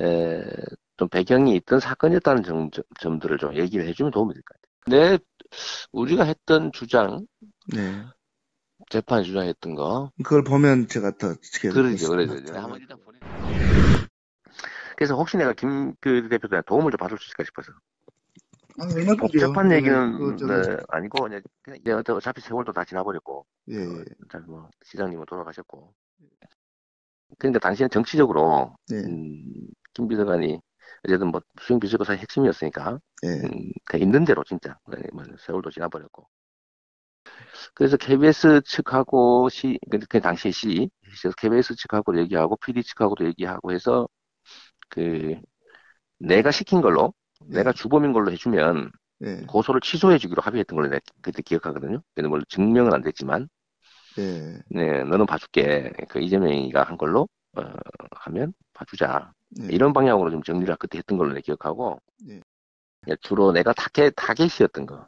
에, 좀 배경이 있던 사건이었다는 점, 점들을 좀 얘기를 해주면 도움이 될 것 같아요. 네, 우리가 했던 주장, 네. 재판 주장했던 거, 그걸 보면 제가 더 그러죠, 그러죠. 한번 일단 보내. 그래서 혹시 내가 김그 대표도 도움을 좀 받을 수 있을까 싶어서. 아니, 복잡한 얘기는 그, 저, 네, 아니고 그냥, 이제 어차피 세월도 다 지나버렸고 예, 예. 뭐 시장님은 돌아가셨고 그러니까 당시에 정치적으로 예. 음, 김 비서관이 어쨌든 뭐 수행 비서관의 핵심이었으니까 예. 음, 있는 대로 진짜 그러니까 뭐 세월도 지나버렸고 그래서 KBS 측하고 시, 그, 그 당시에 시, KBS 측하고 얘기하고 PD 측하고도 얘기하고 해서 그 내가 시킨 걸로 네. 내가 주범인 걸로 해주면 네. 고소를 취소해주기로 합의했던 걸로 내가 그때 기억하거든요. 근데 물 뭐 증명은 안 됐지만 네. 네 너는 봐줄게. 그 이재명이가 한 걸로 어, 하면 봐주자. 네. 이런 방향으로 좀 정리를 그때 했던 걸로 내가 기억하고 네. 예, 주로 내가 타겟 타겟이었던 거.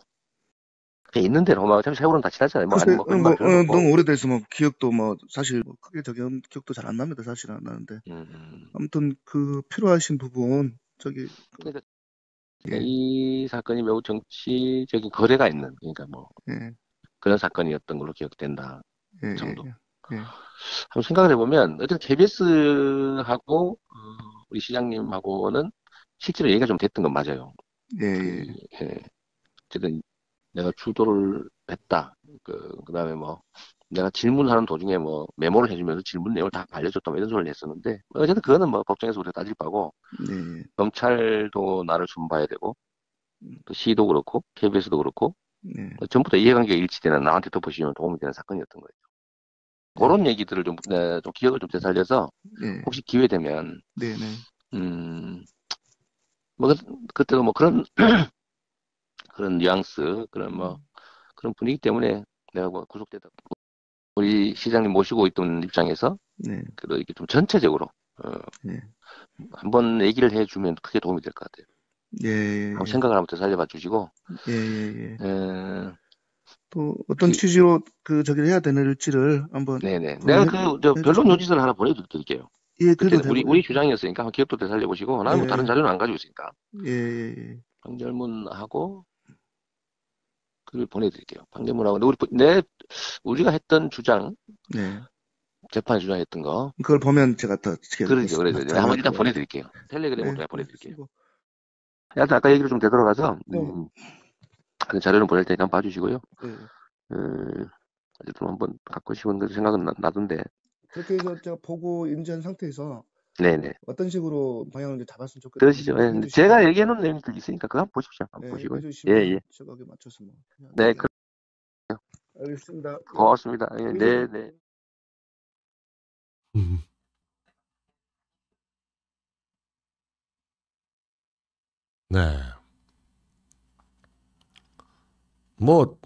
있는 데로 막 세월은 다 지나잖아요. 뭐, 뭐, 글쎄, 뭐, 뭐, 뭐 어, 너무 오래돼서 뭐 기억도 뭐 사실 뭐 크게 저기 기억도 잘 안 납니다. 사실 안 나는데 음, 음. 아무튼 그 필요하신 부분 저기 그러니까 예. 이 사건이 매우 정치적인 거래가 있는 그러니까 뭐 예. 그런 사건이었던 걸로 기억된다 예, 예 정도. 예. 그 한번 생각을 해보면 어쨌든 KBS하고 어, 우리 시장님하고는 실제로 얘기가 좀 됐던 건 맞아요. 예. 그 예, 예. 어쨌든 내가 주도를 했다. 그, 그 다음에 뭐, 내가 질문하는 도중에 뭐, 메모를 해주면서 질문 내용을 다 알려줬다. 뭐 이런 소리를 했었는데, 뭐 어쨌든 그거는 뭐, 법정에서 우리가 따질 바고, 네. 경찰도 나를 숨봐야 되고, 또 시도 그렇고, KBS도 그렇고, 네. 전부 다 이해관계가 일치되는 나한테 덮보시면 도움이 되는 사건이었던 거예요. 그런 네. 얘기들을 좀, 네, 좀 기억을 좀 되살려서, 네. 혹시 기회 되면, 네, 네. 음, 뭐, 그, 그때도 뭐 그런 [clears throat] 그런 뉘앙스, 그런 뭐, 음. 그런 분위기 때문에 내가 뭐 구속되다. 우리 시장님 모시고 있던 입장에서, 네. 그래도 이렇게 좀 전체적으로, 어, 네. 한번 얘기를 해주면 크게 도움이 될 것 같아요. 예, 예, 예. 생각을 한번 더 살려봐 주시고. 예, 예, 예. 에... 예. 또 어떤 그, 취지로 그 저기를 해야 되는지를 한번. 네네. 네. 내가 그저 변론 요지서를 하나 보내드릴게요. 예, 그때 우리 우리 주장이었으니까 기억도 되살려 보시고, 나는 뭐 예. 다른 자료는 안 가지고 있으니까. 예, 예, 예. 판결문하고 그걸 보내드릴게요. 방대문하고 우리 내 우리가 했던 주장, 네. 재판 주장했던 거. 그걸 보면 제가 더 그러죠, 그러죠. 제가 한번 일단 보내드릴게요. 네. 텔레그램으로 네. 보내드릴게요. 하여튼 아까 얘기를 좀 되돌아가서 네. 음, 자료는 보낼 테니까 봐주시고요. 네. 음, 어, 좀 한번 갖고 싶은 생각은 나, 나던데. 그렇게 해서 제가 보고 인지한 상태에서 네네. 어떤 식으로 방향을 잡았으면 좋겠다. 그러시죠. 예. 제가 얘기해 놓은 내용이 있으니까 그거 한번 보십시오. 한번 보시고. 예, 예. 저거에 예. 맞춰서 뭐. 네, 그... 알겠습니다. 고맙습니다. 예, 네, 네. 음. 네. 뭐,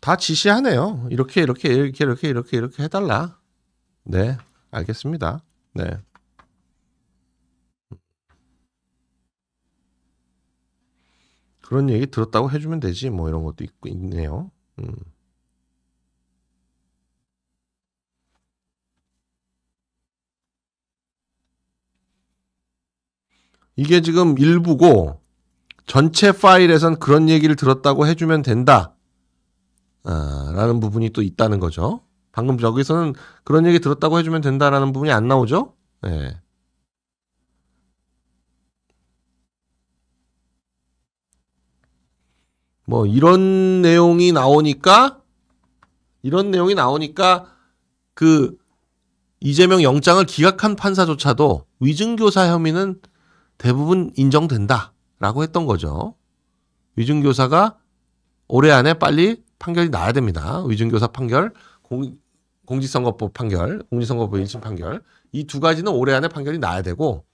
다 지시하네요. 이렇게, 이렇게, 이렇게, 이렇게, 이렇게, 이렇게 해달라. 네, 알겠습니다. 네. 그런 얘기 들었다고 해주면 되지 뭐 이런 것도 있고 있네요. 음. 이게 지금 일부고 전체 파일에선 그런 얘기를 들었다고 해주면 된다. 아, 라는 부분이 또 있다는 거죠. 방금 여기서는 그런 얘기 들었다고 해주면 된다라는 부분이 안 나오죠? 네. 뭐 이런 내용이 나오니까 이런 내용이 나오니까 그 이재명 영장을 기각한 판사조차도 위증교사 혐의는 대부분 인정된다라고 했던 거죠. 위증교사가 올해 안에 빨리 판결이 나야 됩니다. 위증교사 판결 공, 공직선거법 판결, 공직선거법 인심 판결 이 두 가지는 올해 안에 판결이 나야 되고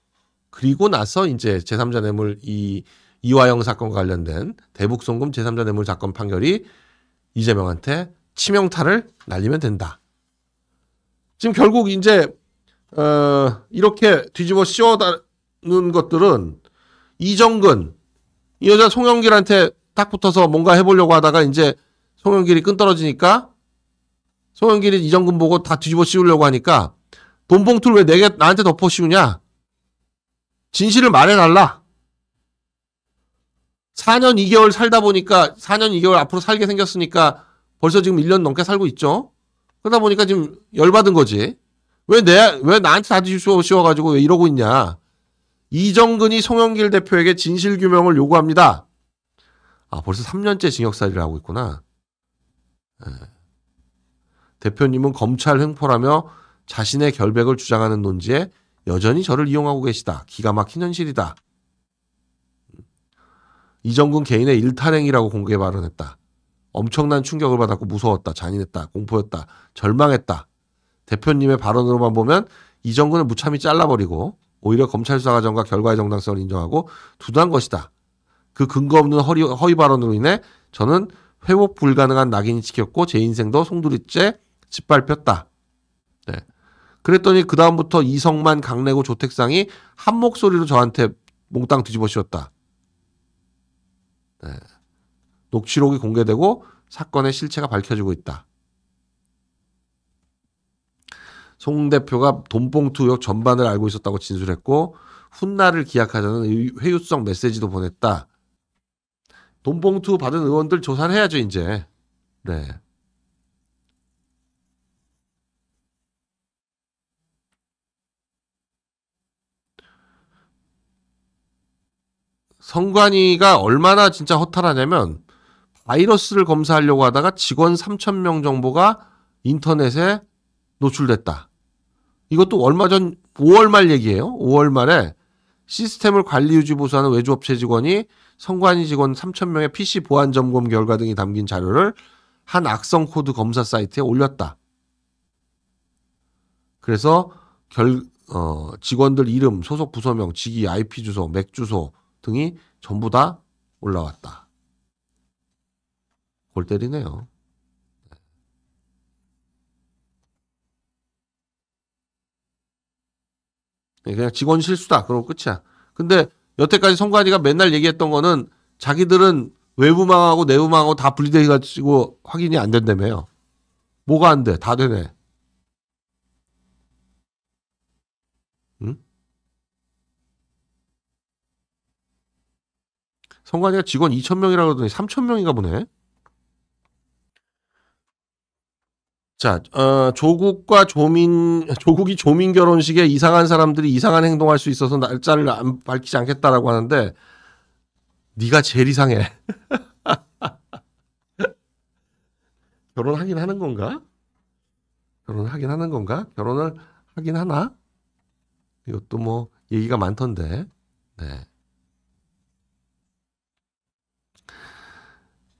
그리고 나서 이제 제삼자 뇌물 이 이화영 사건 관련된 대북송금 제삼자 뇌물 사건 판결이 이재명한테 치명타를 날리면 된다. 지금 결국 이제 어, 이렇게 뒤집어 씌워다는 것들은 이정근 이 여자 송영길한테 딱 붙어서 뭔가 해보려고 하다가 이제 송영길이 끈 떨어지니까 송영길이 이정근 보고 다 뒤집어 씌우려고 하니까 돈 봉투를 왜 내게 나한테 덮어 씌우냐? 진실을 말해달라. 4년 2개월 살다 보니까 4년 2개월 앞으로 살게 생겼으니까 벌써 지금 1년 넘게 살고 있죠. 그러다 보니까 지금 열받은 거지. 왜 내, 왜 나한테 다 뒤집어 씌워가지고 왜 이러고 있냐. 이정근이 송영길 대표에게 진실 규명을 요구합니다. 아, 벌써 3년째 징역살이를 하고 있구나. 네. 대표님은 검찰 횡포라며 자신의 결백을 주장하는 논지에 여전히 저를 이용하고 계시다. 기가 막힌 현실이다. 이정근 개인의 일탈행위라고 공개 발언했다. 엄청난 충격을 받았고 무서웠다. 잔인했다. 공포였다. 절망했다. 대표님의 발언으로만 보면 이정근을 무참히 잘라버리고 오히려 검찰 수사 과정과 결과의 정당성을 인정하고 두둔한 것이다. 그 근거 없는 허리, 허위 발언으로 인해 저는 회복 불가능한 낙인이 찍혔고 제 인생도 송두리째 짓밟혔다. 네. 그랬더니 그 다음부터 이성만 강내고 조택상이 한 목소리로 저한테 몽땅 뒤집어 씌웠다. 네. 녹취록이 공개되고 사건의 실체가 밝혀지고 있다. 송 대표가 돈봉투 의혹 전반을 알고 있었다고 진술했고 훗날을 기약하자는 회유성 메시지도 보냈다. 돈봉투 받은 의원들 조사를 해야죠 이제. 네. 성관이가 얼마나 진짜 허탈하냐면 바이러스를 검사하려고 하다가 직원 3천 명 정보가 인터넷에 노출됐다. 이것도 얼마 전 5월 말 얘기예요. 5월 말에 시스템을 관리 유지 보수하는 외주업체 직원이 성관이 직원 3천 명의 PC 보안 점검 결과 등이 담긴 자료를 한 악성 코드 검사 사이트에 올렸다. 그래서 결 어, 직원들 이름, 소속 부서명, 직위, IP 주소, 맥 주소, 등이 전부 다 올라왔다. 골 때리네요. 네. 네, 그냥 직원 실수다. 그럼 끝이야. 근데 여태까지 성관이가 맨날 얘기했던 거는 자기들은 외부망하고 내부망하고 다 분리돼가지고 확인이 안 된다며요. 뭐가 안 돼? 다 되네. 성관이가 직원 2천명이라고 하더니 3천명인가 보네. 자, 어, 조국과 조민, 조국이 조민 결혼식에 이상한 사람들이 이상한 행동할 수 있어서 날짜를 안, 밝히지 않겠다라고 하는데, 네가 제일 이상해. [laughs] 결혼하긴 하는 건가? 결혼하긴 하는 건가? 결혼을 하긴 하나? 이것도 뭐 얘기가 많던데. 네.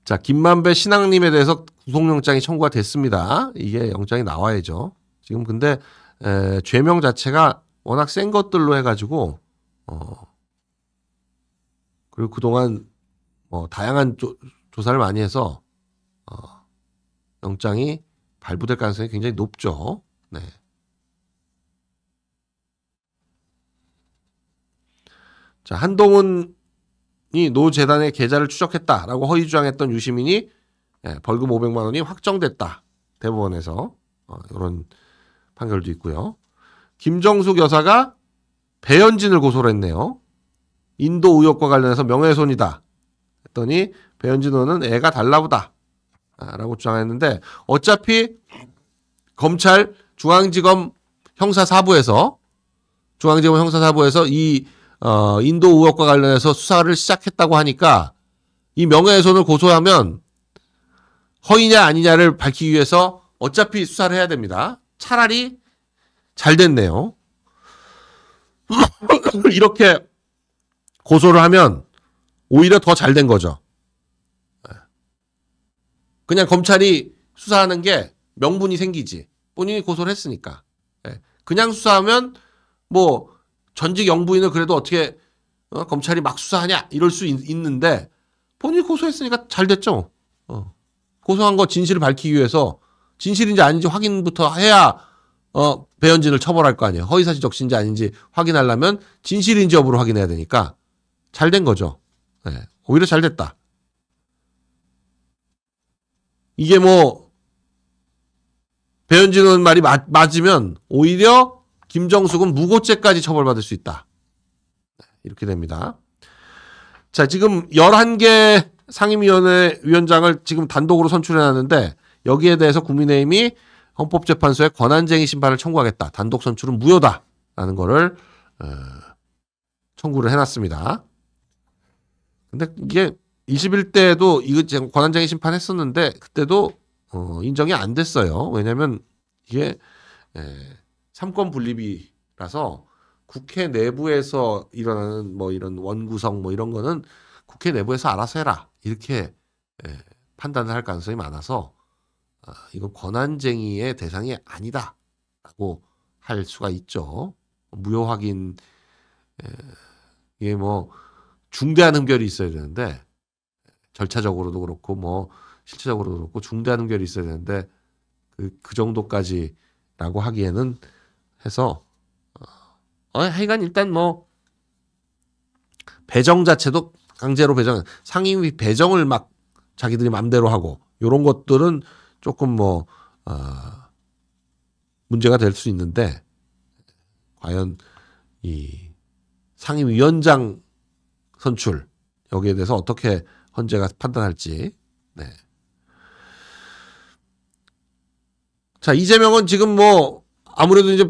자, 김만배 신앙님에 대해서 구속영장이 청구가 됐습니다. 이게 영장이 나와야죠. 지금 근데 에, 죄명 자체가 워낙 센 것들로 해가지고 어 그리고 그동안 뭐 다양한 조, 조사를 많이 해서 어 영장이 발부될 가능성이 굉장히 높죠. 네. 자 한동훈 이노 재단의 계좌를 추적했다라고 허위 주장했던 유시민이 예, 벌금 500만 원이 확정됐다. 대법원에서 어, 이런 판결도 있고요. 김정숙 여사가 배현진을 고소를 했네요. 인도 의혹과 관련해서 명예훼손이다. 했더니 배현진 의원은 애가 달라보다. 라고 주장했는데 어차피 검찰 중앙지검 형사사부에서 중앙지검 형사사부에서 이 어, 인도 의혹과 관련해서 수사를 시작했다고 하니까 이 명예훼손을 고소하면 허위냐 아니냐를 밝히기 위해서 어차피 수사를 해야 됩니다. 차라리 잘 됐네요. [laughs] 이렇게 고소를 하면 오히려 더 잘 된 거죠. 그냥 검찰이 수사하는 게 명분이 생기지. 본인이 고소를 했으니까. 예. 그냥 수사하면 뭐 전직 영부인을 그래도 어떻게 어? 검찰이 막 수사하냐 이럴 수 있, 는데 본인이 고소했으니까 잘 됐죠. 어. 고소한 거 진실을 밝히기 위해서 진실인지 아닌지 확인부터 해야 어, 배현진을 처벌할 거 아니에요. 허위사실 적신지 아닌지 확인하려면 진실인지 여부를 확인해야 되니까 잘 된 거죠. 네. 오히려 잘 됐다. 이게 뭐 배현진은 말이 맞, 맞으면 오히려 김정숙은 무고죄까지 처벌받을 수 있다. 네, 이렇게 됩니다. 자, 지금 11개 상임위원회 위원장을 지금 단독으로 선출해놨는데 여기에 대해서 국민의힘이 헌법재판소에 권한쟁의 심판을 청구하겠다. 단독 선출은 무효다. 라는 거를 어, 청구를 해놨습니다. 근데 이게 21대에도 이거 권한쟁의 심판했었는데 그때도 어, 인정이 안 됐어요. 왜냐면 이게 에, 예, 삼권 분립이라서 국회 내부에서 일어나는 뭐 이런 원구성 뭐 이런 거는 국회 내부에서 알아서 해라 이렇게 예, 판단을 할 가능성이 많아서 아, 이건 권한쟁의의 대상이 아니다라고 할 수가 있죠. 무효 확인 예, 이게 뭐 중대한 흠결이 있어야 되는데 절차적으로도 그렇고 뭐 실질적으로도 그렇고 중대한 흠결이 있어야 되는데 그, 그 정도까지라고 하기에는 해서 어, 어, 하여간 일단 뭐 배정 자체도 강제로 배정 상임위 배정을 막 자기들이 맘대로 하고 요런 것들은 조금 뭐 어, 문제가 될 수 있는데 과연 이 상임위원장 선출 여기에 대해서 어떻게 헌재가 판단할지 네. 자 이재명은 지금 뭐 아무래도 이제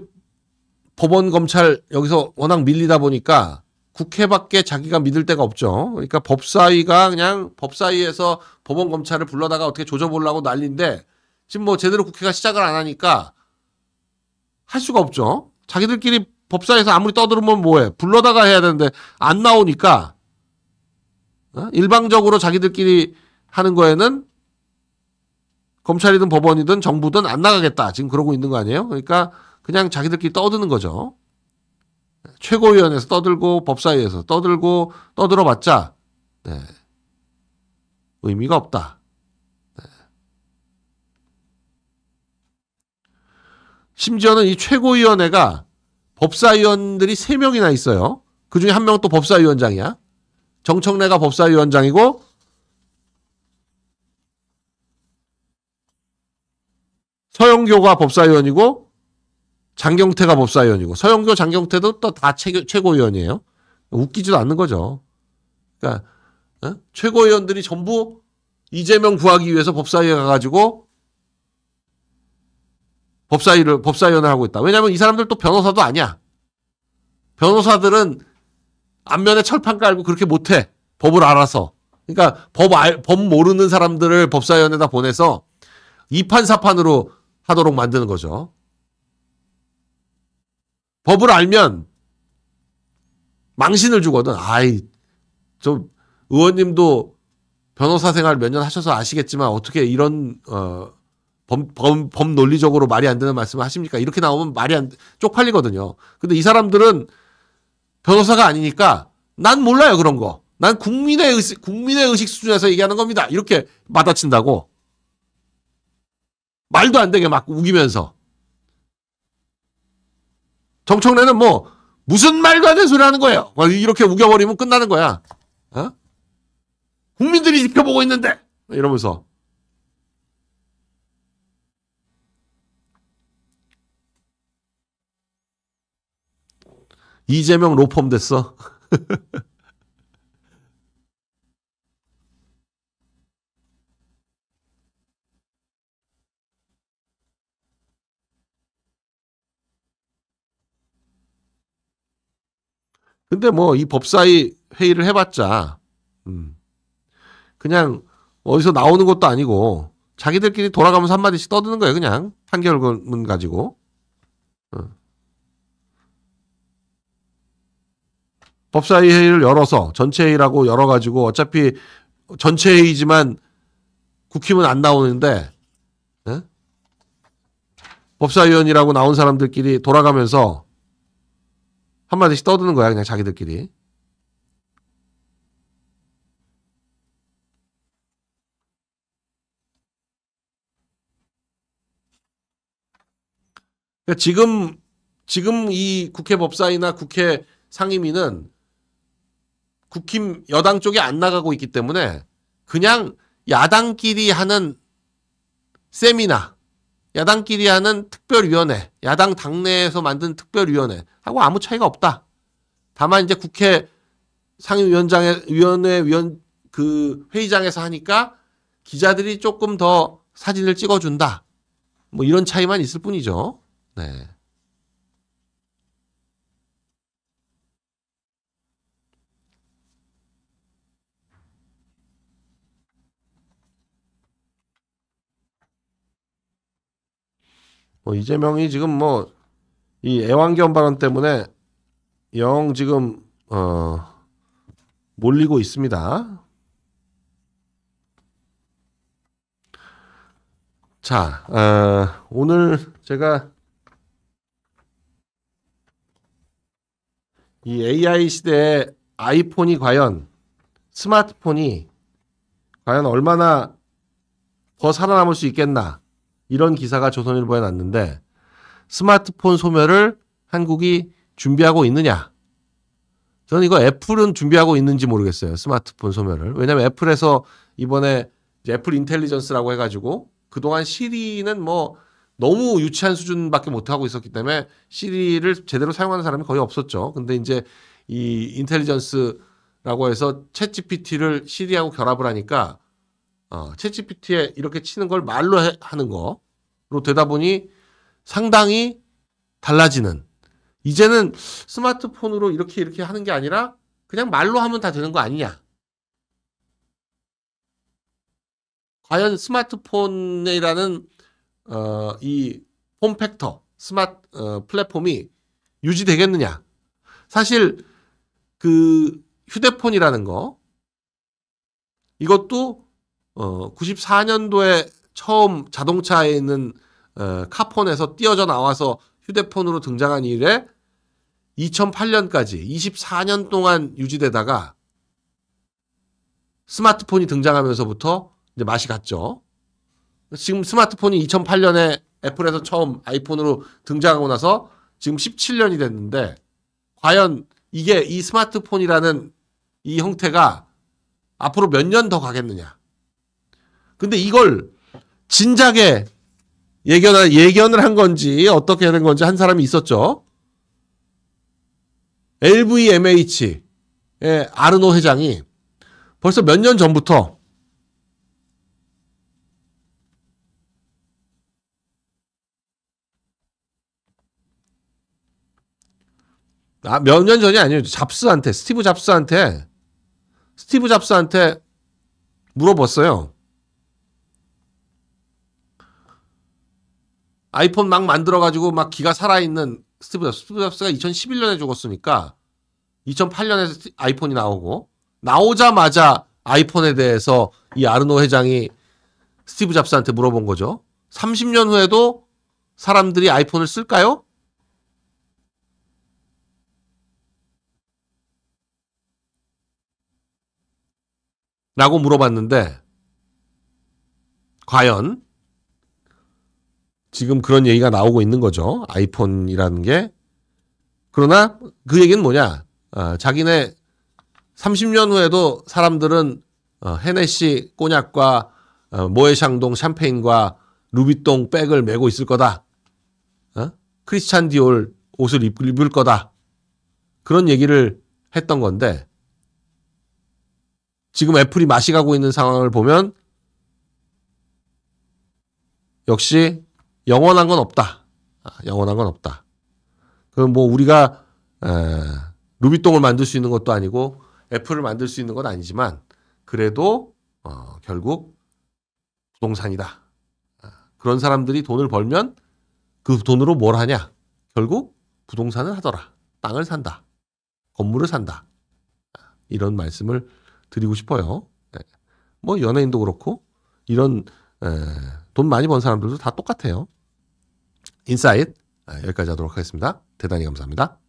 법원 검찰 여기서 워낙 밀리다 보니까 국회밖에 자기가 믿을 데가 없죠. 그러니까 법사위가 그냥 법사위에서 법원 검찰을 불러다가 어떻게 조져보려고 난리인데 지금 뭐 제대로 국회가 시작을 안 하니까 할 수가 없죠. 자기들끼리 법사위에서 아무리 떠들면 으 뭐해. 불러다가 해야 되는데 안 나오니까 어? 일방적으로 자기들끼리 하는 거에는 검찰이든 법원이든 정부든 안 나가겠다. 지금 그러고 있는 거 아니에요? 그러니까 그냥 자기들끼리 떠드는 거죠. 최고위원회에서 떠들고 법사위에서 떠들고 떠들어봤자 네. 의미가 없다. 네. 심지어는 이 최고위원회가 법사위원들이 3명이나 있어요. 그 중에 한 명은 또 법사위원장이야. 정청래가 법사위원장이고 서영교가 법사위원이고 장경태가 법사위원이고 서영교 장경태도 또 다 최고위원이에요. 웃기지도 않는 거죠. 그러니까 어? 최고위원들이 전부 이재명 구하기 위해서 법사위에 가가지고 법사위를 법사위원을 하고 있다. 왜냐하면 이 사람들 또 변호사도 아니야. 변호사들은 안면에 철판 깔고 그렇게 못해 법을 알아서. 그러니까 법, 알, 법 모르는 사람들을 법사위원에다 보내서 이판사판으로 하도록 만드는 거죠. 법을 알면 망신을 주거든. 아이, 저 의원님도 변호사 생활 몇 년 하셔서 아시겠지만 어떻게 이런 어 범, 법, 범 논리적으로 말이 안 되는 말씀을 하십니까? 이렇게 나오면 말이 안 쪽팔리거든요. 근데 이 사람들은 변호사가 아니니까 난 몰라요 그런 거. 난 국민의 의식, 국민의 의식 수준에서 얘기하는 겁니다. 이렇게 받아친다고 말도 안 되게 막 우기면서 정청래는 뭐 무슨 말도 안 되는 소리 하는 거예요. 뭐 이렇게 우겨버리면 끝나는 거야. 어? 국민들이 지켜보고 있는데 이러면서 이재명 로펌 됐어. [laughs] 근데 뭐 이 법사위 회의를 해봤자 음, 그냥 어디서 나오는 것도 아니고 자기들끼리 돌아가면서 한마디씩 떠드는 거예요. 그냥 판결문 가지고. 음. 법사위 회의를 열어서 전체 회의라고 열어가지고 어차피 전체 회의지만 국힘은 안 나오는데 에? 예? 법사위원이라고 나온 사람들끼리 돌아가면서 한마디씩 떠드는 거야 그냥 자기들끼리. 그러니까 지금 지금 이 국회 법사위나 국회 상임위는 국힘 여당 쪽에안 나가고 있기 때문에 그냥 야당끼리 하는 세미나 야당끼리 하는 특별위원회, 야당 당내에서 만든 특별위원회하고 아무 차이가 없다. 다만 이제 국회 상임위원장의 위원회 위원 그 회의장에서 하니까 기자들이 조금 더 사진을 찍어준다. 뭐 이런 차이만 있을 뿐이죠. 네. 뭐 이재명이 지금 뭐 이 애완견 발언 때문에 영 지금 어 몰리고 있습니다. 자, 어, 오늘 제가 이 AI 시대에 아이폰이 과연 스마트폰이 과연 얼마나 더 살아남을 수 있겠나 이런 기사가 조선일보에 났는데 스마트폰 소멸을 한국이 준비하고 있느냐? 저는 이거 애플은 준비하고 있는지 모르겠어요. 스마트폰 소멸을. 왜냐하면 애플에서 이번에 애플 인텔리전스라고 해가지고 그동안 시리는 뭐 너무 유치한 수준밖에 못하고 있었기 때문에 시리를 제대로 사용하는 사람이 거의 없었죠. 근데 이제 이 인텔리전스라고 해서 챗 GPT를 시리하고 결합을 하니까 어, 챗피티에 이렇게 치는 걸 말로 해, 하는 거로 되다 보니 상당히 달라지는 이제는 스마트폰으로 이렇게 이렇게 하는 게 아니라 그냥 말로 하면 다 되는 거 아니냐. 과연 스마트폰이라는 어, 이 폼팩터 스마트 어, 플랫폼이 유지되겠느냐? 사실 그 휴대폰이라는 거 이것도 어 94년도에 처음 자동차에 있는 어, 카폰에서 뛰어져 나와서 휴대폰으로 등장한 이래 2008년까지 24년 동안 유지되다가 스마트폰이 등장하면서부터 이제 맛이 갔죠. 지금 스마트폰이 2008년에 애플에서 처음 아이폰으로 등장하고 나서 지금 17년이 됐는데 과연 이게 이 스마트폰이라는 이 형태가 앞으로 몇 년 더 가겠느냐. 근데 이걸 진작에 예견을, 예견을 한 건지 어떻게 된 건지 한 사람이 있었죠. LVMH의 아르노 회장이 벌써 몇 년 전부터 아, 몇 년 전이 아니에요. 잡스한테 스티브 잡스한테 스티브 잡스한테 물어봤어요. 아이폰 막 만들어가지고 막 기가 살아있는 스티브 잡스. 스티브 잡스가 2011년에 죽었으니까 2008년에 아이폰이 나오고 나오자마자 아이폰에 대해서 이 아르노 회장이 스티브 잡스한테 물어본 거죠. 30년 후에도 사람들이 아이폰을 쓸까요? 라고 물어봤는데, 과연 지금 그런 얘기가 나오고 있는 거죠. 아이폰이라는 게. 그러나 그 얘기는 뭐냐. 어, 자기네 30년 후에도 사람들은 어, 헤네시 꼬냑과 어, 모에샹동 샴페인과 루비똥 백을 메고 있을 거다. 어? 크리스찬 디올 옷을 입을 거다. 그런 얘기를 했던 건데 지금 애플이 마시 가고 있는 상황을 보면 역시 영원한 건 없다. 아, 영원한 건 없다. 그럼 뭐 우리가 에, 루비똥을 만들 수 있는 것도 아니고 애플을 만들 수 있는 건 아니지만 그래도 어, 결국 부동산이다. 아, 그런 사람들이 돈을 벌면 그 돈으로 뭘 하냐? 결국 부동산을 하더라. 땅을 산다. 건물을 산다. 아, 이런 말씀을 드리고 싶어요. 예. 뭐 연예인도 그렇고 이런 에, 돈 많이 번 사람들도 다 똑같아요. 인사이트 아, 여기까지 하도록 하겠습니다. 대단히 감사합니다.